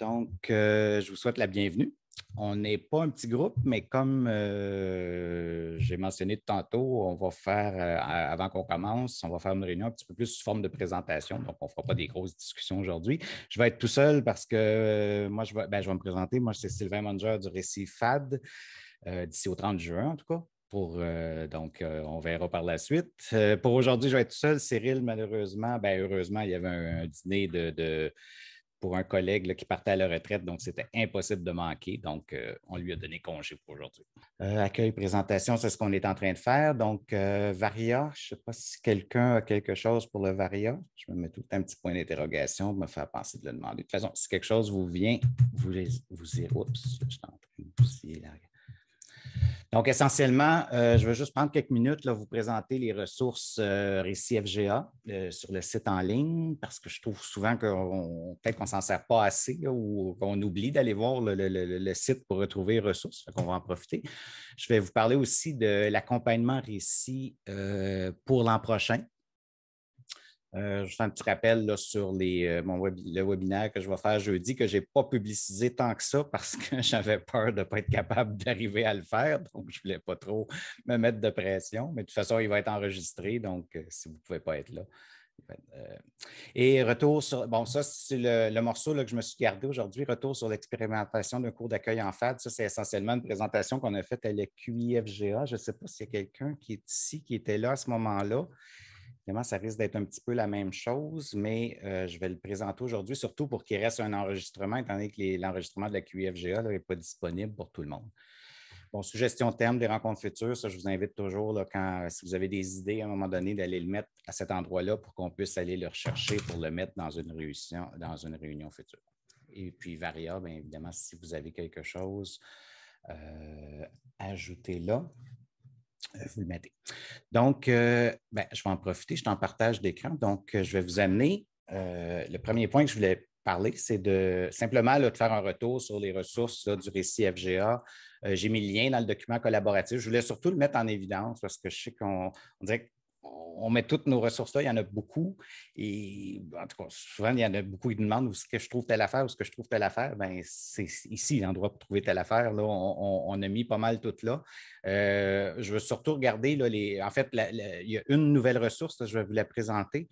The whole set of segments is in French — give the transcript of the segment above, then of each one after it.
Donc, euh, je vous souhaite la bienvenue. On n'est pas un petit groupe, mais comme euh, j'ai mentionné tantôt, on va faire, euh, avant qu'on commence, on va faire une réunion un petit peu plus sous forme de présentation. Donc, on ne fera pas des grosses discussions aujourd'hui. Je vais être tout seul parce que moi, je vais, ben, je vais me présenter. Moi, c'est Sylvain Manger du Récit FAD, d'ici au 30 juin, en tout cas. donc, on verra par la suite. pour aujourd'hui, je vais être tout seul. Cyril, malheureusement, ben, heureusement, il y avait un, dîner de, pour un collègue qui partait à la retraite, donc c'était impossible de manquer. Donc, euh, on lui a donné congé pour aujourd'hui. Euh, accueil, présentation, c'est ce qu'on est en train de faire. Donc, euh, Varia, je ne sais pas si quelqu'un a quelque chose pour le Varia. Je me mets tout un petit point d'interrogation, me faire penser de le demander. De toute façon, si quelque chose vous vient, vous, vous Oups, je suis en train de donc, essentiellement, euh, je veux juste prendre quelques minutes, là, vous présenter les ressources euh, Récit FGA euh, sur le site en ligne, parce que je trouve souvent qu'on peut-être qu'on ne s'en sert pas assez ou qu'on oublie d'aller voir le, site pour retrouver les ressources. Donc, on va en profiter. Je vais vous parler aussi de l'accompagnement Récit pour l'an prochain. Euh, fais un petit rappel sur les, euh, le webinaire que je vais faire jeudi, que je n'ai pas publicisé tant que ça parce que j'avais peur de ne pas être capable d'arriver à le faire. Donc, je ne voulais pas trop me mettre de pression. Mais de toute façon, il va être enregistré. Donc, euh, si vous ne pouvez pas être là. Euh, et retour sur. Bon, ça, c'est le, morceau que je me suis gardé aujourd'hui. Retour sur l'expérimentation d'un cours d'accueil en FAD. Ça, c'est essentiellement une présentation qu'on a faite à la QIFGA. Je ne sais pas s'il y a quelqu'un qui est ici, qui était là à ce moment-là. Évidemment, ça risque d'être un petit peu la même chose, mais euh, je vais le présenter aujourd'hui, surtout pour qu'il reste un enregistrement, étant donné que l'enregistrement de la QIFGA n'est pas disponible pour tout le monde. Bon, suggestion thème des rencontres futures, ça, je vous invite toujours, si vous avez des idées à un moment donné, d'aller le mettre à cet endroit-là pour qu'on puisse aller le rechercher pour le mettre dans une réunion, dans une réunion future. Et puis, Varia, bien évidemment, si vous avez quelque chose, euh, ajoutez là. Euh, vous le mettez. Donc, euh, ben, je vais en profiter, je t'en partage d'écran. Donc, euh, je vais vous amener. le premier point que je voulais parler, c'est de simplement de faire un retour sur les ressources du récit FGA. J'ai mis le lien dans le document collaboratif. Je voulais surtout le mettre en évidence parce que je sais qu'on dirait que on met toutes nos ressources là, il y en a beaucoup. Et ben, en tout cas, souvent, il y en a beaucoup qui demandent où est-ce que je trouve telle affaire, où est-ce que je trouve telle affaire. Bien, c'est ici l'endroit pour trouver telle affaire. Là, on, a mis pas mal toutes là. Euh, je veux surtout regarder, les, en fait, il y a une nouvelle ressource, je vais vous la présenter.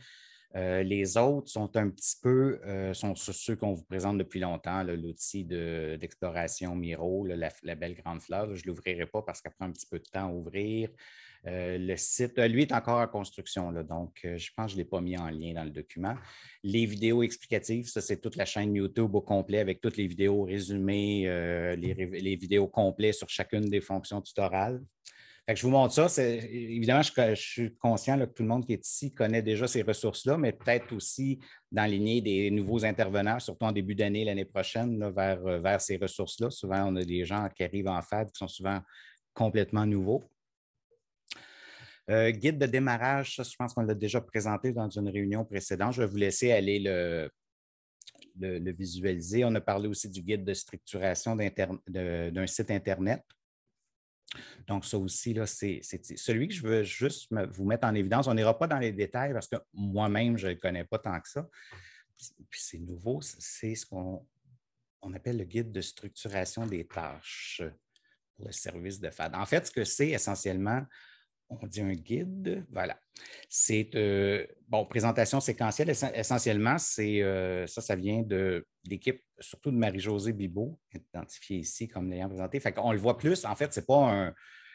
Euh, les autres sont un petit peu, euh, sont ceux qu'on vous présente depuis longtemps, l'outil d'exploration Miro, la, belle grande fleur. Je ne l'ouvrirai pas parce qu'elle prend un petit peu de temps à ouvrir. Euh, le site, euh, lui, est encore en construction, donc euh, je pense que je ne l'ai pas mis en lien dans le document. Les vidéos explicatives, ça, c'est toute la chaîne YouTube au complet avec toutes les vidéos résumées, les, vidéos complètes sur chacune des fonctions tutorales. je vous montre ça. Évidemment, je, suis conscient que tout le monde qui est ici connaît déjà ces ressources-là, mais peut-être aussi dans des nouveaux intervenants, surtout en début d'année l'année prochaine, vers, vers ces ressources-là. Souvent, on a des gens qui arrivent en FAD qui sont souvent complètement nouveaux. Euh, guide de démarrage, je pense qu'on l'a déjà présenté dans une réunion précédente. Je vais vous laisser aller le, visualiser. On a parlé aussi du guide de structuration d'un site Internet. Donc, ça aussi, c'est celui que je veux juste vous mettre en évidence. On n'ira pas dans les détails parce que moi-même, je ne le connais pas tant que ça. Puis c'est nouveau, c'est ce qu'on appelle le guide de structuration des tâches pour le service de FAD. En fait, ce que c'est essentiellement, on dit un guide. Voilà. C'est euh, bon, présentation séquentielle essentiellement, c'est euh, ça, ça vient de l'équipe, surtout de Marie-Josée Bibot, identifiée ici comme l'ayant présenté. Fait qu'on le voit plus, en fait, c'est pas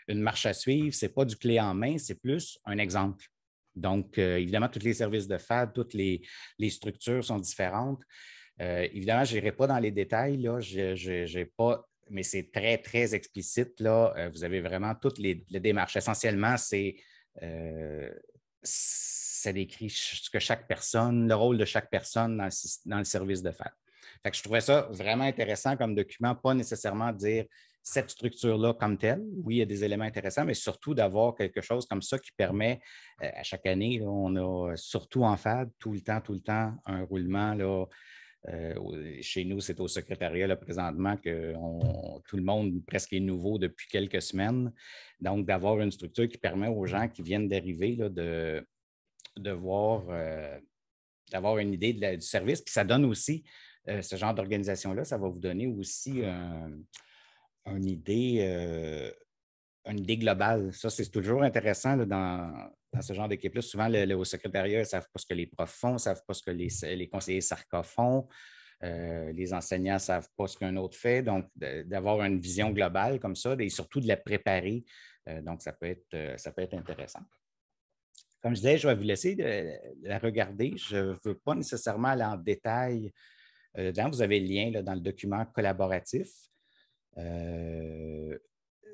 une marche à suivre, c'est pas du clé en main, c'est plus un exemple. Donc, euh, évidemment, tous les services de FAD, toutes les, structures sont différentes. évidemment, je n'irai pas dans les détails, là, je n'ai pas mais c'est très, très explicite. Là. Euh, vous avez vraiment toutes les, démarches. Essentiellement, c'est ça euh, décrit ce que chaque personne, le rôle de chaque personne dans le, service de FAD. Fait que je trouvais ça vraiment intéressant comme document, pas nécessairement dire cette structure-là comme telle. Oui, il y a des éléments intéressants, mais surtout d'avoir quelque chose comme ça qui permet, euh, à chaque année, on a surtout en FAD, tout le temps, tout le temps, un roulement là, euh, chez nous, c'est au secrétariat là, présentement que tout le monde presque est nouveau depuis quelques semaines. Donc, d'avoir une structure qui permet aux gens qui viennent d'arriver de, de voir, euh, d'avoir une idée du service. Puis ça donne aussi, euh, ce genre d'organisation-là, ça va vous donner aussi une idée. une idée globale. Ça, c'est toujours intéressant dans, dans ce genre d'équipe-là, souvent, le, le, au secrétariat, ne savent pas ce que les profs font, ne savent pas ce que les, conseillers SARCA font. Euh, les enseignants ne savent pas ce qu'un autre fait. Donc, d'avoir une vision globale comme ça et surtout de la préparer, euh, donc ça peut, être, euh, ça peut être intéressant. Comme je disais, je vais vous laisser la regarder. Je ne veux pas nécessairement aller en détail. dedans, vous avez le lien dans le document collaboratif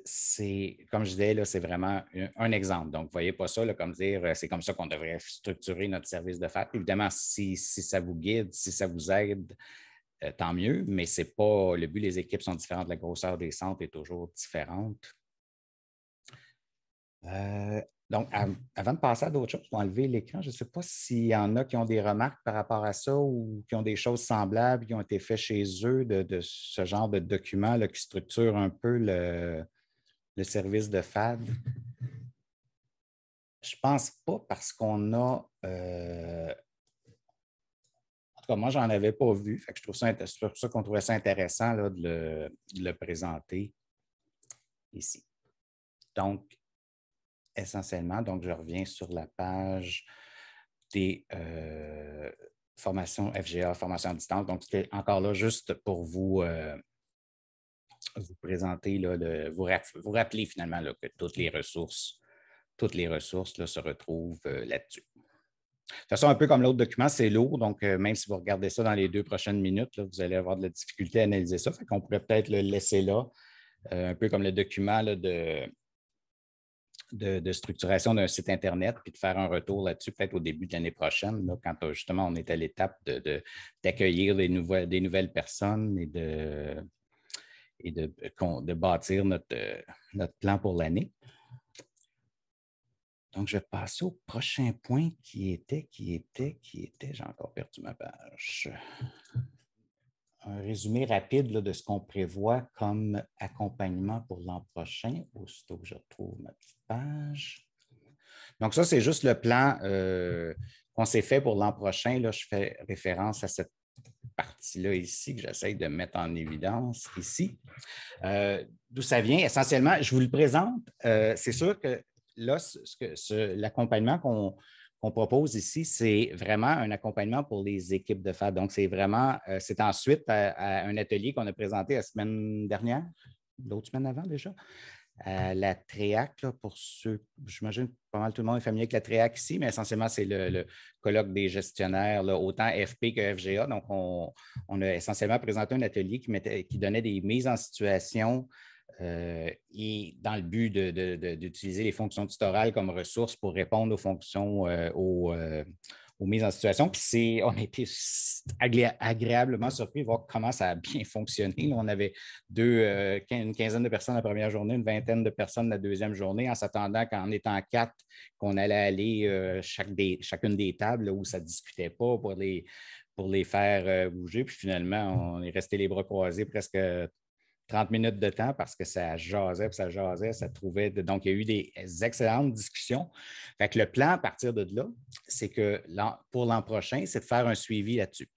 c'est, comme je disais, c'est vraiment un, exemple. Donc, voyez pas ça comme dire euh, c'est comme ça qu'on devrait structurer notre service de FAP. Évidemment, si, ça vous guide, si ça vous aide, euh, tant mieux, mais c'est pas le but. Les équipes sont différentes, la grosseur des centres est toujours différente. Euh, donc, avant de passer à d'autres choses, je vais enlever l'écran. Je ne sais pas s'il y en a qui ont des remarques par rapport à ça ou qui ont des choses semblables qui ont été faites chez eux de, ce genre de document là, qui structure un peu le, le service de FAD? Je pense pas parce qu'on a. Euh, en tout cas, moi, je n'en avais pas vu. Fait je trouve ça, c'est qu'on trouvait ça intéressant de, le, présenter ici. Donc, essentiellement, donc je reviens sur la page des euh, formations FGA, formation à distance. Donc, c'était encore là juste pour vous, euh, vous présenter, là, vous, vous rappelez finalement que toutes les ressources, toutes les ressources se retrouvent euh, là-dessus. De toute façon, un peu comme l'autre document, c'est lourd, donc euh, même si vous regardez ça dans les deux prochaines minutes, vous allez avoir de la difficulté à analyser ça. On qu'on pourrait peut-être le laisser là, euh, un peu comme le document de, de, structuration d'un site Internet, puis de faire un retour là-dessus, peut-être au début de l'année prochaine, quand justement on est à l'étape d'accueillir de, des, nouvelles, des nouvelles personnes et de, et euh, de, bâtir notre, euh, notre plan pour l'année. Donc, je vais passer au prochain point qui était, qui était, qui était, j'ai encore perdu ma page. Un résumé rapide de ce qu'on prévoit comme accompagnement pour l'an prochain, aussitôt que je retrouve ma petite page. Donc, ça, c'est juste le plan euh, qu'on s'est fait pour l'an prochain. Là, je fais référence à cette partie-là ici que j'essaye de mettre en évidence ici. Euh, d'où ça vient? Essentiellement, je vous le présente. Euh, c'est sûr que là, l'accompagnement qu'on propose ici, c'est vraiment un accompagnement pour les équipes de FAD. Donc, c'est vraiment, euh, c'est ensuite à un atelier qu'on a présenté la semaine dernière, l'autre semaine avant déjà. Euh, la TREAC, pour ceux, j'imagine pas mal tout le monde est familier avec la TREAC ici, mais essentiellement, c'est le, colloque des gestionnaires, autant FP que FGA. Donc, on, a essentiellement présenté un atelier qui, qui donnait des mises en situation euh, et dans le but d'utiliser les fonctions tutorales comme ressources pour répondre aux fonctions, euh, mise en situation. Puis on a été agréablement surpris de voir comment ça a bien fonctionné. on avait deux, euh, une quinzaine de personnes la première journée, une vingtaine de personnes la deuxième journée, en s'attendant qu'en étant quatre, qu'on allait aller euh, chaque des, chacune des tables où ça ne discutait pas pour les, pour les faire euh, bouger. Puis finalement, on est resté les bras croisés presque 30 minutes de temps parce que ça jasait, puis ça jasait, ça trouvait. Donc, il y a eu des excellentes discussions. Fait le plan à partir de là, c'est que pour l'an prochain, c'est de faire un suivi là-dessus.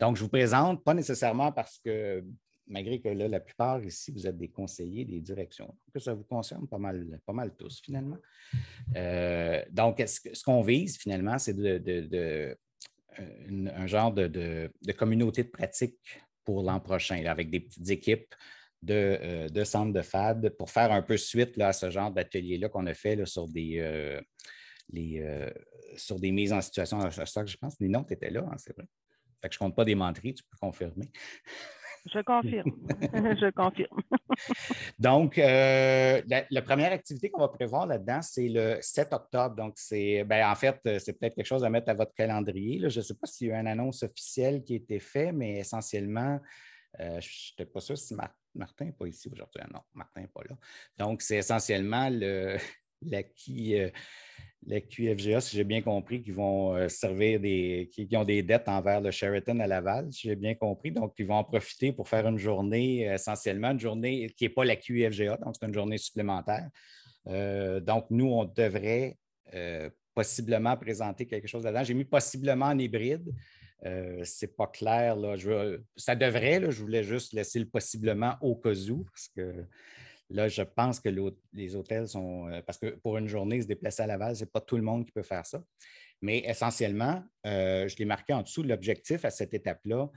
Donc, je vous présente, pas nécessairement parce que, malgré que là, la plupart ici, vous êtes des conseillers des directions, que ça vous concerne pas mal, pas mal tous, finalement. Euh, donc, ce qu'on vise, finalement, c'est de, euh, un genre de, communauté de pratique pour l'an prochain, avec des petites équipes de, euh, centre de FAD pour faire un peu suite là, à ce genre d'atelier-là qu'on a fait là, sur des. Euh, euh, sur des mises en situation Je pense que les étaient là, hein, c'est vrai. je ne compte pas des tu peux confirmer. Je confirme. je confirme. donc, la, première activité qu'on va prévoir là-dedans, c'est le 7 octobre. Donc, c'est ben, en fait, c'est peut-être quelque chose à mettre à votre calendrier. Je ne sais pas s'il y a eu une annonce officielle qui a été faite, mais essentiellement, je n'étais pas sûr si ma Martin n'est pas ici aujourd'hui. Ah non, Martin n'est pas là. Donc, c'est essentiellement le, QFGA, euh, si j'ai bien compris, qui vont euh, servir des. Qui, ont des dettes envers le Sheraton à Laval, si j'ai bien compris. Donc, ils vont en profiter pour faire une journée euh, essentiellement, une journée qui n'est pas la QFGA, donc c'est une journée supplémentaire. donc, nous, on devrait possiblement présenter quelque chose là-dedans. J'ai mis possiblement en hybride. Euh, c'est pas clair. Là. ça devrait, je voulais juste laisser le possiblement au cas où, parce que là, je pense que les hôtels sont. Euh, parce que pour une journée, se déplacer à Laval, ce n'est pas tout le monde qui peut faire ça. Mais essentiellement, euh, je l'ai marqué en dessous, l'objectif à cette étape-là,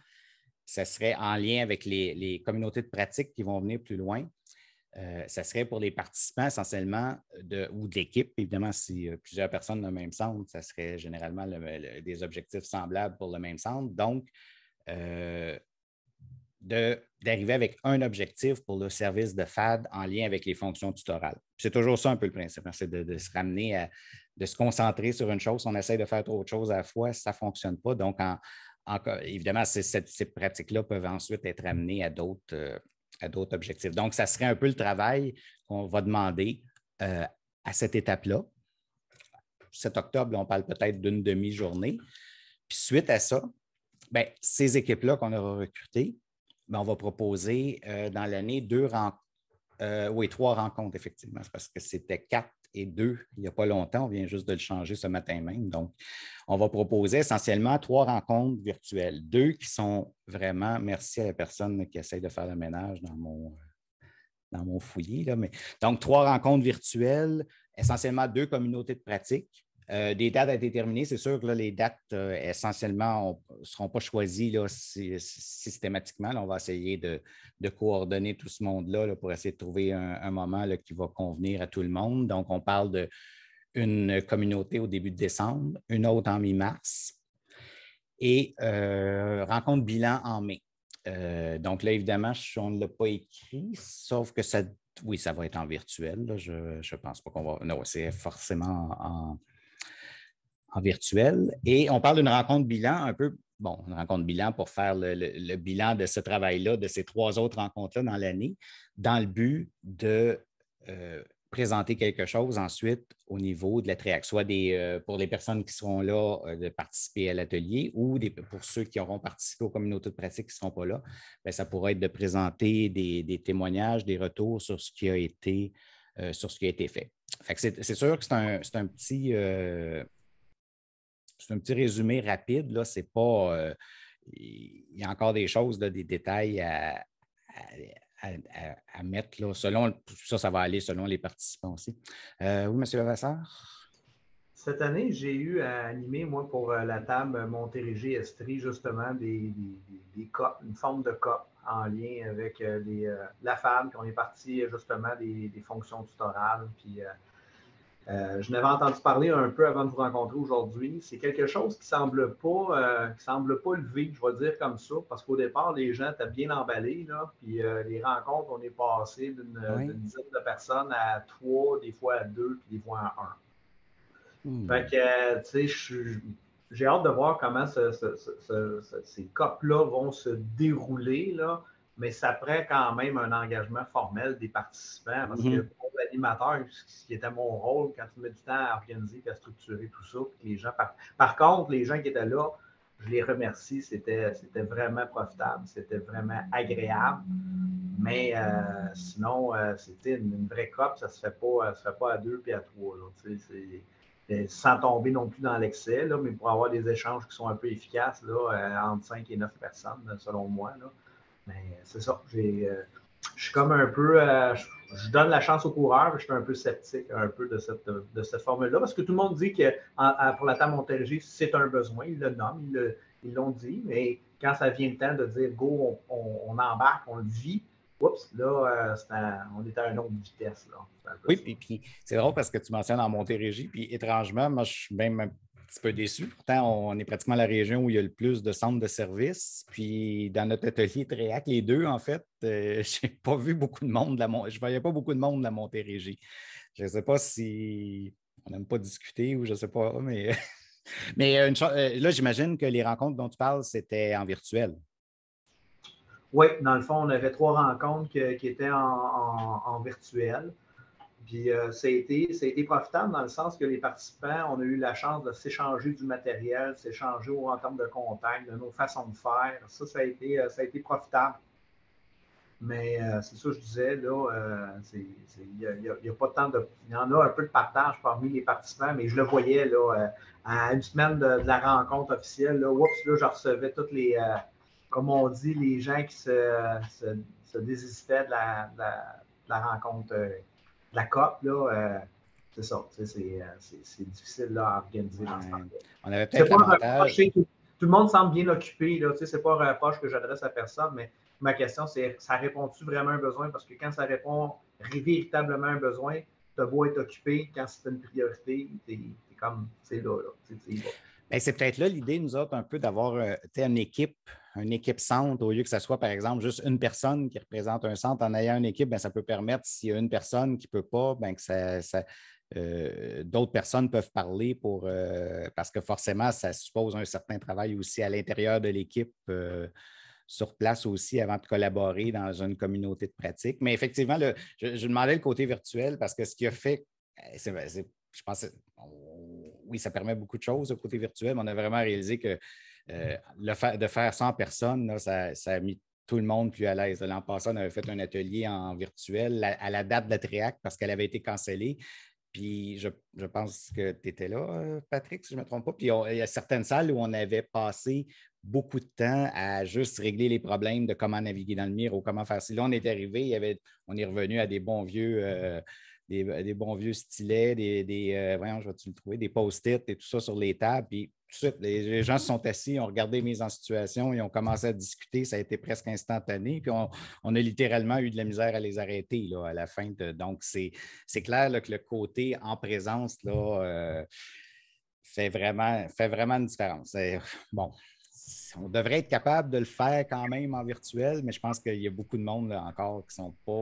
ce serait en lien avec les, les, communautés de pratique qui vont venir plus loin. Euh, ça serait pour les participants essentiellement euh, de, ou de l'équipe. Évidemment, si euh, plusieurs personnes dans le même centre, ça serait généralement des objectifs semblables pour le même centre. Donc, d'arriver avec un objectif pour le service de FAD en lien avec les fonctions tutorales. C'est toujours ça un peu le principe, hein, c'est de, se ramener à, de se concentrer sur une chose. On essaie de faire trop de choses à la fois, ça ne fonctionne pas. Donc, encore évidemment, ces, pratiques-là peuvent ensuite être amenées à d'autres à d'autres objectifs. Donc, ça serait un peu le travail qu'on va demander euh, à cette étape-là. 7 octobre, on parle peut-être d'une demi-journée. Puis suite à ça, ben, ces équipes-là qu'on aura recrutées, ben, on va proposer euh, dans l'année deux rencontres, euh, oui, trois rencontres, effectivement, parce que c'était quatre et deux, il n'y a pas longtemps. On vient juste de le changer ce matin même. Donc, on va proposer essentiellement trois rencontres virtuelles. Deux qui sont vraiment, merci à la personne qui essaye de faire le ménage dans mon, euh, dans mon fouillis. mais, donc, trois rencontres virtuelles, essentiellement deux communautés de pratique euh, des dates à déterminer, c'est sûr que les dates, euh, essentiellement, ne seront pas choisies systématiquement. on va essayer de, coordonner tout ce monde-là pour essayer de trouver un, moment qui va convenir à tout le monde. Donc, on parle d'une communauté au début de décembre, une autre en mi-mars et euh, rencontre bilan en mai. donc là, évidemment, on ne l'a pas écrit, sauf que ça, oui, ça va être en virtuel. je ne pense pas qu'on va. Non, c'est forcément en, en virtuel. Et on parle d'une rencontre bilan un peu, bon, une rencontre bilan pour faire le, bilan de ce travail-là, de ces trois autres rencontres-là dans l'année, dans le but de euh, présenter quelque chose ensuite au niveau de la TREAC, soit des, euh, pour les personnes qui seront là euh, de participer à l'atelier ou des, pour ceux qui auront participé aux communautés de pratique qui ne seront pas là, ben, ça pourrait être de présenter des, témoignages, des retours sur ce qui a été, sur ce qui a été fait. c'est sûr que c'est un, un, petit c'est un petit résumé rapide. Là, c'est pas. Euh, il y a encore des choses, des détails à, mettre. selon, ça, ça va aller selon les participants aussi. Euh, oui, M. Levasseur? Cette année, j'ai eu à animer, moi, pour euh, la table Montérégie-Estrie, justement, des, une forme de COP en lien avec la femme qui on est parti justement des, fonctions tutorales, puis euh, je n'avais entendu parler un peu avant de vous rencontrer aujourd'hui. C'est quelque chose qui ne semble, pas, euh, levé, je vais dire comme ça, parce qu'au départ, les gens étaient bien emballés. puis euh, les rencontres, on est passé d'une dizaine de personnes à trois, des fois à deux, puis des fois à un. Hmm. Fait que, tu sais, j'ai hâte de voir comment ces COP-là vont se dérouler. Là mais ça prend quand même un engagement formel des participants. Parce mhm. que pour l'animateur, ce qui était mon rôle quand tu mets du temps à organiser et à structurer tout ça, puis les gens par... contre, les gens qui étaient là, je les remercie. C'était vraiment profitable, c'était vraiment agréable. Mais euh, sinon, euh, c'était une, vraie COP, ça ne se, fait pas, ça fait pas à deux puis à trois. sans tomber non plus dans l'excès, mais pour avoir des échanges qui sont un peu efficaces euh, entre cinq et neuf personnes, selon moi. Là, mais ben, c'est ça. Euh, je suis comme un peu. Euh, je donne la chance au coureur, mais je suis un peu sceptique un peu de cette, de cette formule-là. Parce que tout le monde dit que pour la table Montérégie, c'est un besoin. Ils le nomment, ils, l'ont dit. Mais quand ça vient le temps de dire go, on, embarque, on le vit, oups, là, euh, on est à une autre vitesse. Là. oui, puis c'est drôle parce que tu mentionnes en Montérégie, puis étrangement, moi, je suis même petit peu déçu. Pourtant, on est pratiquement la région où il y a le plus de centres de services. Puis dans notre atelier Tréac, les deux, en fait, euh, j'ai je n'ai pas vu beaucoup de monde. la Je ne voyais pas beaucoup de monde de la Montérégie. Je ne sais pas si on n'aime pas discuter ou je ne sais pas, mais, mais euh, euh, là, j'imagine que les rencontres dont tu parles, c'était en virtuel. Oui, dans le fond, on avait trois rencontres qui étaient en, en virtuel. Puis euh, ça, a été, profitable dans le sens que les participants, on a eu la chance de s'échanger du matériel, s'échanger en termes de contact, de nos façons de faire. Ça, ça a été, euh, profitable. Mais euh, c'est ça que je disais, là, il n'y a, pas tant de. Il y en a un peu de partage parmi les participants, mais je le voyais là, à une semaine de, la rencontre officielle, là, oups, là, je recevais toutes les comme on dit, les gens qui se, désistaient de la, de la, de la rencontre la COP, là, euh, c'est ça. Euh, c'est, difficile là, à organiser dans ce temps On avait peut-être tout, tout, le monde semble bien occupé. Là, c'est pas un reproche que j'adresse à personne, mais ma question, c'est ça répond-tu vraiment à un besoin? Parce que quand ça répond véritablement à un besoin, tu as beau être occupé, quand c'est une priorité, t'es, comme c'est là. là ben, c'est peut-être là l'idée, nous autres, un peu d'avoir euh, une équipe, une équipe centre, au lieu que ce soit, par exemple, juste une personne qui représente un centre. En ayant une équipe, ben, ça peut permettre, s'il y a une personne qui ne peut pas, ben, que euh, d'autres personnes peuvent parler pour euh, parce que forcément, ça suppose un certain travail aussi à l'intérieur de l'équipe sur place aussi avant de collaborer dans une communauté de pratique. Mais effectivement, je, demandais le côté virtuel parce que ce qui a fait, je pense, oui, ça permet beaucoup de choses, au côté virtuel, mais on a vraiment réalisé que euh, le de faire 100 personnes, ça, a mis tout le monde plus à l'aise. L'an passé, on avait fait un atelier en virtuel à, la date de la parce qu'elle avait été cancellée. Puis je, pense que tu étais là, Patrick, si je ne me trompe pas. Puis il y a certaines salles où on avait passé beaucoup de temps à juste régler les problèmes de comment naviguer dans le miroir ou comment faire. Si là, on est arrivé, on est revenu à des bons vieux euh, euh, des, bons vieux stylets, des, des euh, trouver, des post-it et tout ça sur les tables. Puis tout de suite, les, gens se sont assis, ont regardé mes en situation, ils ont commencé à discuter, ça a été presque instantané. Puis on, a littéralement eu de la misère à les arrêter à la fin. donc, c'est clair que le côté en présence là, euh, fait, vraiment, fait vraiment une différence. bon, on devrait être capable de le faire quand même en virtuel, mais je pense qu'il y a beaucoup de monde encore qui ne sont pas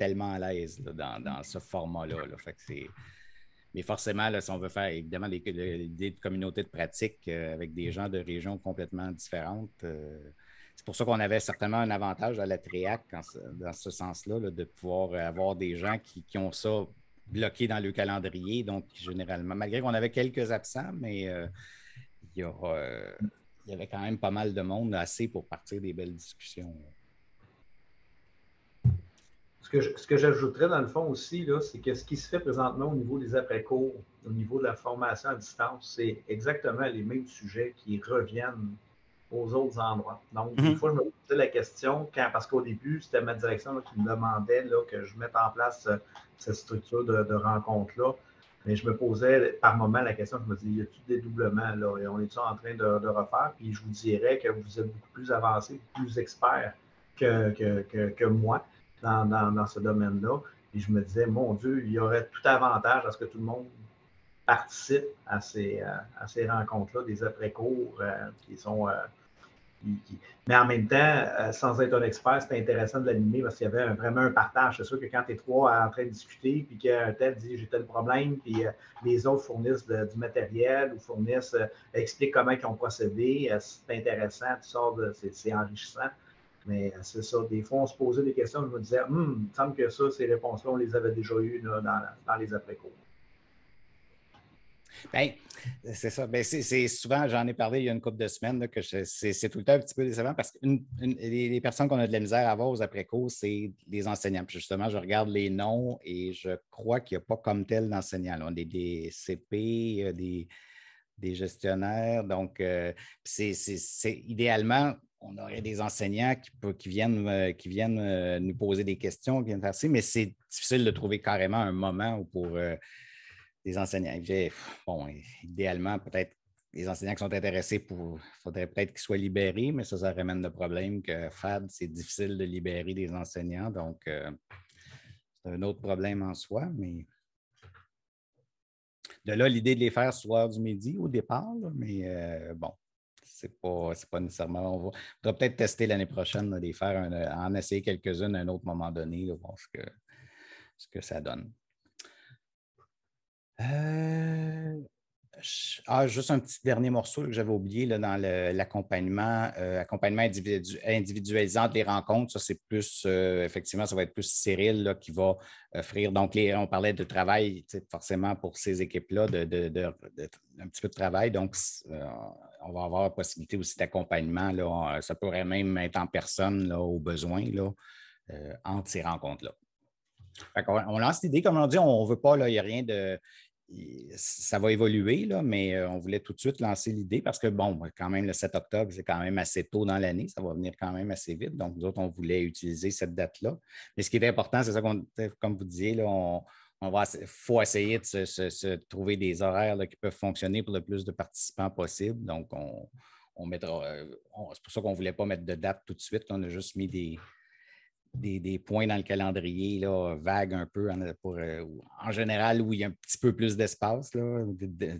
tellement à l'aise dans, mm. ce format-là. Mais forcément, si on veut faire évidemment des, de communauté de pratique euh, avec des mm. gens de régions complètement différentes, euh, c'est pour ça qu'on avait certainement un avantage à la TRIAC, dans ce sens-là, de pouvoir avoir des gens qui, ont ça bloqué dans le calendrier. Donc, généralement, malgré qu'on avait quelques absents, mais euh, il y avait quand même pas mal de monde, assez pour partir des belles discussions. Ce que, j'ajouterais dans le fond aussi, c'est que ce qui se fait présentement au niveau des après-cours, au niveau de la formation à distance, c'est exactement les mêmes sujets qui reviennent aux autres endroits. Donc, une mhm. fois, je me posais la question, parce qu'au début, c'était ma direction qui me demandait là, que je mette en place euh, cette structure de, rencontre-là. Mais je me posais par moment la question, je me disais, y a-t-il des doublements Et on est en train de, refaire? Puis je vous dirais que vous êtes beaucoup plus avancé, plus expert que, que, que moi dans, ce domaine-là. Puis je me disais, mon Dieu, il y aurait tout avantage à ce que tout le monde participe à ces, euh, rencontres-là, des après-cours euh, qui sont. Euh, Mais en même temps, sans être un expert, c'était intéressant de l'animer parce qu'il y avait vraiment un partage. C'est sûr que quand tu es trois en train de discuter, puis qu'un tel dit j'ai tel problème, puis les autres fournissent du matériel ou fournissent, expliquent comment ils ont procédé, c'est intéressant, c'est enrichissant. Mais c'est ça, des fois, on se posait des questions, on me disait, hum, il semble que ça, ces réponses-là, on les avait déjà eues dans, les après-cours. Bien, c'est ça. Bien, c'est, souvent, j'en ai parlé il y a une couple de semaines, que c'est, tout le temps un petit peu décevant parce que les, personnes qu'on a de la misère à avoir aux après-cours, c'est les enseignants. Puis justement, je regarde les noms et je crois qu'il n'y a pas comme tel d'enseignants. On a des, CP, euh, des, des gestionnaires. Donc, euh, c'est, c'est, c'est idéalement, on aurait des enseignants qui, viennent, qui viennent euh, euh, nous poser des questions, qui viennent passer, mais c'est difficile de trouver carrément un moment pour des euh, enseignants. Bon, idéalement, peut-être les enseignants qui sont intéressés, il faudrait peut-être qu'ils soient libérés, mais ça, ça ramène le problème que FAD, c'est difficile de libérer des enseignants. Donc, c'est un autre problème en soi, mais. De là, l'idée de les faire soir du midi au départ, mais bon, c'est pas, pas nécessairement. On va, peut-être tester l'année prochaine, faire en essayer quelques-unes à un autre moment donné, voir ce que, ce que ça donne. Euh, ah, juste un petit dernier morceau que j'avais oublié là, dans l'accompagnement, euh, accompagnement individualisant des rencontres. Ça, c'est plus, euh, effectivement, ça va être plus Cyril qui va offrir. Donc, on parlait de travail, forcément, pour ces équipes-là, de, un petit peu de travail. Donc, euh, on va avoir la possibilité aussi d'accompagnement. Ça pourrait même être en personne là, au besoin là, entre ces rencontres-là. on, lance l'idée, comme on dit, on ne veut pas, il n'y a rien de ça va évoluer, là, mais euh, on voulait tout de suite lancer l'idée parce que, bon, ben, quand même, le 7 octobre, c'est quand même assez tôt dans l'année, ça va venir quand même assez vite. Donc, nous autres, on voulait utiliser cette date-là. Mais ce qui est important, c'est ça qu'on, comme vous disiez, là, on, va, faut essayer de se, trouver des horaires qui peuvent fonctionner pour le plus de participants possible. Donc, on, on mettra, euh, c'est pour ça qu'on ne voulait pas mettre de date tout de suite. On a juste mis des, des, points dans le calendrier là, vagues un peu, euh, en, général où il y a un petit peu plus d'espace,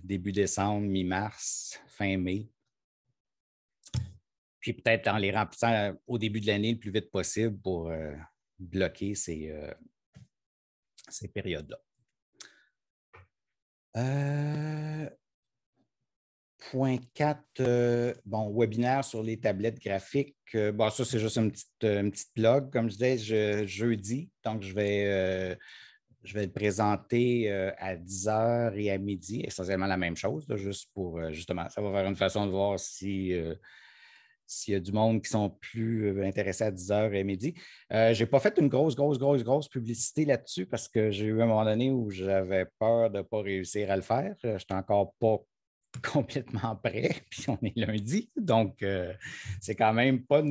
début décembre, mi-mars, fin mai. Puis peut-être en les remplissant euh, au début de l'année le plus vite possible pour euh, bloquer ces, ces périodes-là. Point 4, euh, bon, webinaire sur les tablettes graphiques. Euh, bon, ça, c'est juste une petite, blog, euh, comme je disais, jeudi. Donc, je vais, je vais le présenter à 10h et à midi, essentiellement la même chose, juste pour justement, ça va faire une façon de voir si. s'il y a du monde qui sont plus intéressés à 10h et à midi. je n'ai pas fait une grosse, grosse, grosse, grosse publicité là-dessus parce que j'ai eu un moment donné où j'avais peur de ne pas réussir à le faire. Je n'étais encore pas complètement prêt, puis on est lundi. Donc, euh, c'est quand même pas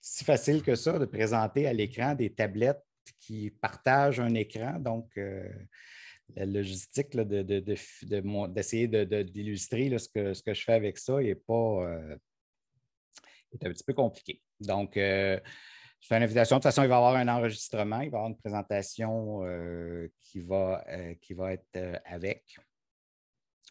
si facile que ça de présenter à l'écran des tablettes qui partagent un écran. Donc, euh, la logistique d'essayer de, d'illustrer ce que, ce que je fais avec ça n'est pas. Euh, est un petit peu compliqué. Donc, je fais une invitation. De toute façon, il va y avoir un enregistrement, il va y avoir une présentation qui, va, qui va être avec.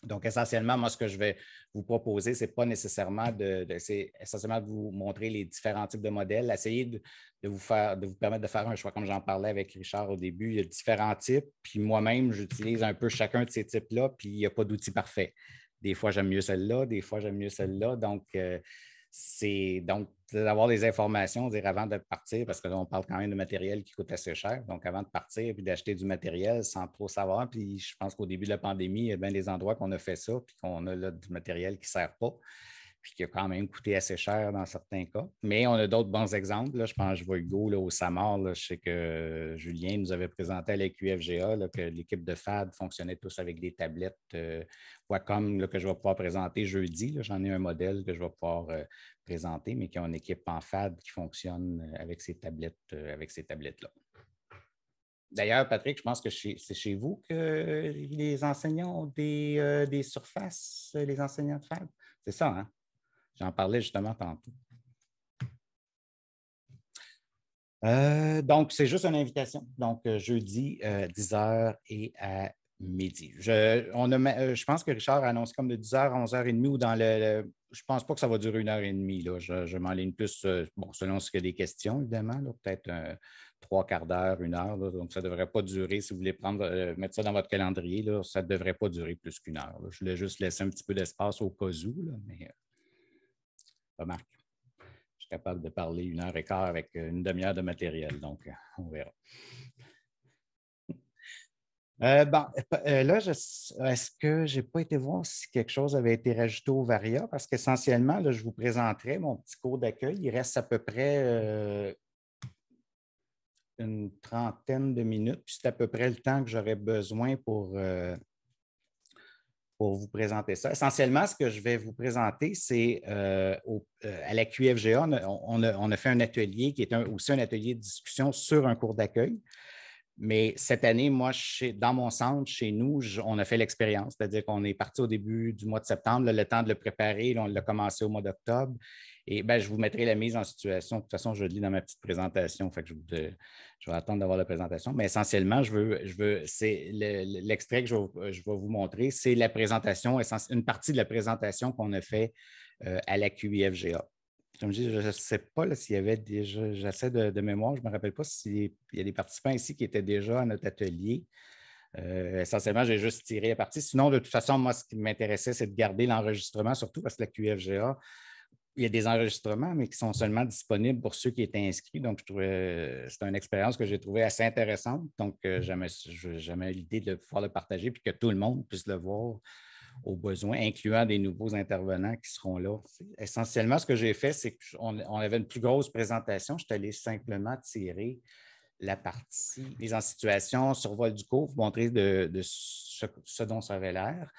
Donc, essentiellement, moi, ce que je vais vous proposer, c'est pas nécessairement de, c'est essentiellement vous montrer les différents types de modèles, essayer de, de, vous faire, de vous permettre de faire un choix, comme j'en parlais avec Richard au début. Il y a différents types, puis moi-même, j'utilise un peu chacun de ces types-là, puis il n'y a pas d'outil parfait. Des fois, j'aime mieux celle-là, des fois, j'aime mieux celle-là. Donc, euh, c'est donc d'avoir des informations, dire avant de partir, parce que on parle quand même de matériel qui coûte assez cher. Donc, avant de partir, puis d'acheter du matériel sans trop savoir. Puis, je pense qu'au début de la pandémie, il y a bien des endroits qu'on a fait ça, puis qu'on a du matériel qui ne sert pas puis qui a quand même coûté assez cher dans certains cas. Mais on a d'autres bons exemples. Je pense, je vois Hugo au Samar. Je sais que euh, Julien nous avait présenté à la QFGA que l'équipe de FAD fonctionnait tous avec des tablettes euh, Wacom que je vais pouvoir présenter jeudi. J'en ai un modèle que je vais pouvoir euh, présenter, mais qui a une équipe en FAD qui fonctionne avec ces tablettes, tablettes-là. D'ailleurs, Patrick, je pense que c'est chez vous que les enseignants ont des, des surfaces, les enseignants de FAD. C'est ça, hein? J'en parlais justement tantôt. Euh, donc, c'est juste une invitation. Donc, euh, jeudi, 10h euh, et à midi. Je, on a, je pense que Richard annonce comme de 10h à 11h30 ou dans le, Je ne pense pas que ça va durer une heure et demie. Là. Je, je m'enligne plus, bon, selon ce qu'il y a des questions, évidemment, peut-être trois quarts d'heure, une heure. donc, ça ne devrait pas durer. Si vous voulez prendre, mettre ça dans votre calendrier, là, ça ne devrait pas durer plus qu'une heure. Je voulais juste laisser un petit peu d'espace au cas où, mais Remarque, je suis capable de parler une heure et quart avec une demi-heure de matériel, donc euh, on verra. Euh, bon, euh, là, est-ce que je n'ai pas été voir si quelque chose avait été rajouté au Varia? Parce qu'essentiellement, je vous présenterai mon petit cours d'accueil. Il reste à peu près une trentaine de minutes, puis c'est à peu près le temps que j'aurais besoin pour pour vous présenter ça. Essentiellement, ce que je vais vous présenter, c'est euh, euh, à la QFGA, on a, fait un atelier qui est aussi un atelier de discussion sur un cours d'accueil. Mais cette année, moi, dans mon centre, chez nous, on a fait l'expérience, c'est-à-dire qu'on est parti au début du mois de septembre, le temps de le préparer, on l'a commencé au mois d'octobre. Et ben, je vous mettrai la mise en situation. De toute façon, je le lis dans ma petite présentation. Fait je, vais attendre d'avoir la présentation. Mais essentiellement, je veux, c'est l'extrait que je vais, vous montrer, c'est la présentation, une partie de la présentation qu'on a fait euh, à la QIFGA. Comme je ne sais pas s'il y avait déjà, j'essaie de, mémoire, je ne me rappelle pas s'il y a des participants ici qui étaient déjà à notre atelier. Euh, essentiellement, j'ai juste tiré la partie. Sinon, de toute façon, moi, ce qui m'intéressait, c'est de garder l'enregistrement, surtout parce que la QFGA, il y a des enregistrements, mais qui sont seulement disponibles pour ceux qui étaient inscrits. Donc, euh, c'est une expérience que j'ai trouvée assez intéressante. Donc, euh, mm. j'avais l'idée de pouvoir le partager puis que tout le monde puisse le voir au besoin, incluant des nouveaux intervenants qui seront là. Essentiellement, ce que j'ai fait, c'est qu'on avait une plus grosse présentation. Je suis allé simplement tirer la partie mise en situation, survol du cours, pour montrer de, ce, dont ça avait l'air.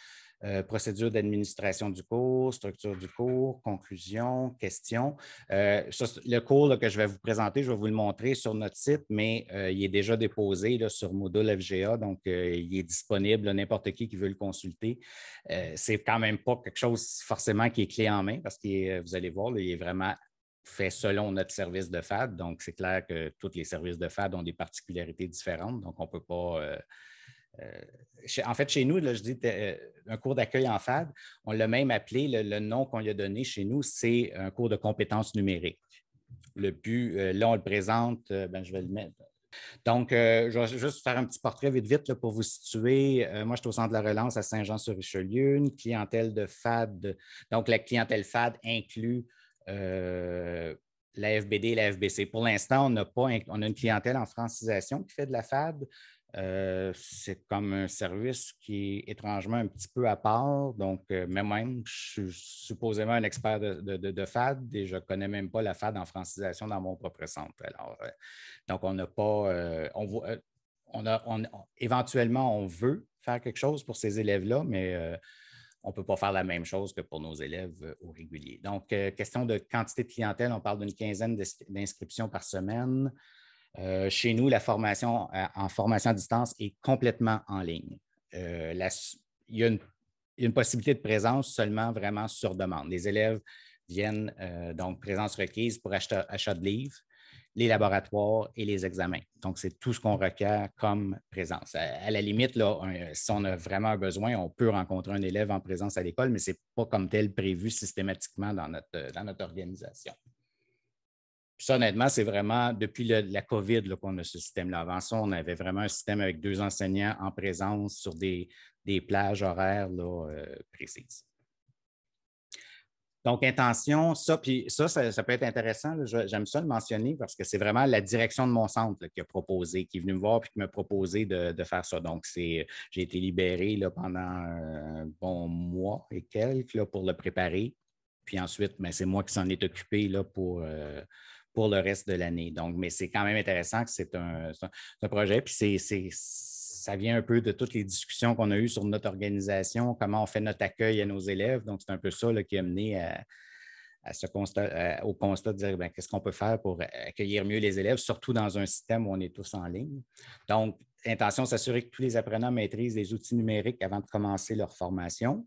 Euh, procédure d'administration du cours, structure du cours, conclusion, questions. Euh, le cours que je vais vous présenter, je vais vous le montrer sur notre site, mais euh, il est déjà déposé sur Moodle FGA, donc il est disponible. à N'importe qui qui veut le consulter. C'est quand même pas quelque chose forcément qui est clé en main parce que vous allez voir, il est vraiment fait selon notre service de FAD. Donc, c'est clair que tous les services de FAD ont des particularités différentes. Donc, on ne peut pas euh, en fait, chez nous, je dis euh, un cours d'accueil en FAD, on l'a même appelé, le, nom qu'on lui a donné chez nous, c'est un cours de compétences numériques. Le but, euh, là, on le présente, ben, je vais le mettre. Donc, je vais juste faire un petit portrait vite, vite pour vous situer. moi, je suis au centre de la relance à Saint-Jean-sur-Richelieu, une clientèle de FAD. Donc, la clientèle FAD inclut la FBD et la FBC. Pour l'instant, on on a une clientèle en francisation qui fait de la FAD. Euh, c'est comme un service qui est étrangement un petit peu à part. Donc, euh, moi-même, je suis supposément un expert de, FAD et je ne connais même pas la FAD en francisation dans mon propre centre. Alors, euh, donc, on n'a pas. on, on, on éventuellement, on veut faire quelque chose pour ces élèves-là, mais on ne peut pas faire la même chose que pour nos élèves au régulier. Donc, question de quantité de clientèle, on parle d'une quinzaine d'inscriptions par semaine. Euh, chez nous, la formation euh, en formation à distance est complètement en ligne. Euh, il, y a une, possibilité de présence seulement vraiment sur demande. Les élèves viennent donc présence requise pour achat, achat de livres, les laboratoires et les examens. Donc, c'est tout ce qu'on requiert comme présence. À, la limite, si on a vraiment besoin, on peut rencontrer un élève en présence à l'école, mais ce n'est pas comme tel prévu systématiquement dans notre organisation. Puis ça, honnêtement, c'est vraiment depuis la COVID qu'on a ce système-là. Avant ça, on avait vraiment un système avec deux enseignants en présence sur des, plages horaires là, euh, précises. Donc, intention, ça, puis ça, ça, peut être intéressant. J'aime ça le mentionner parce que c'est vraiment la direction de mon centre qui a proposé, qui est venu me voir puis qui m'a proposé de, faire ça. Donc, j'ai été libéré là, pendant un bon mois et quelques pour le préparer. Puis ensuite, ben, c'est moi qui s'en est occupé là, pour, euh, pour le reste de l'année. Donc, mais c'est quand même intéressant que c'est un, projet, puis ça vient un peu de toutes les discussions qu'on a eues sur notre organisation, comment on fait notre accueil à nos élèves. Donc, c'est un peu ça qui a mené à, ce constat, au constat de dire ben, qu'est-ce qu'on peut faire pour accueillir mieux les élèves, surtout dans un système où on est tous en ligne. Donc, intention, s'assurer que tous les apprenants maîtrisent les outils numériques avant de commencer leur formation.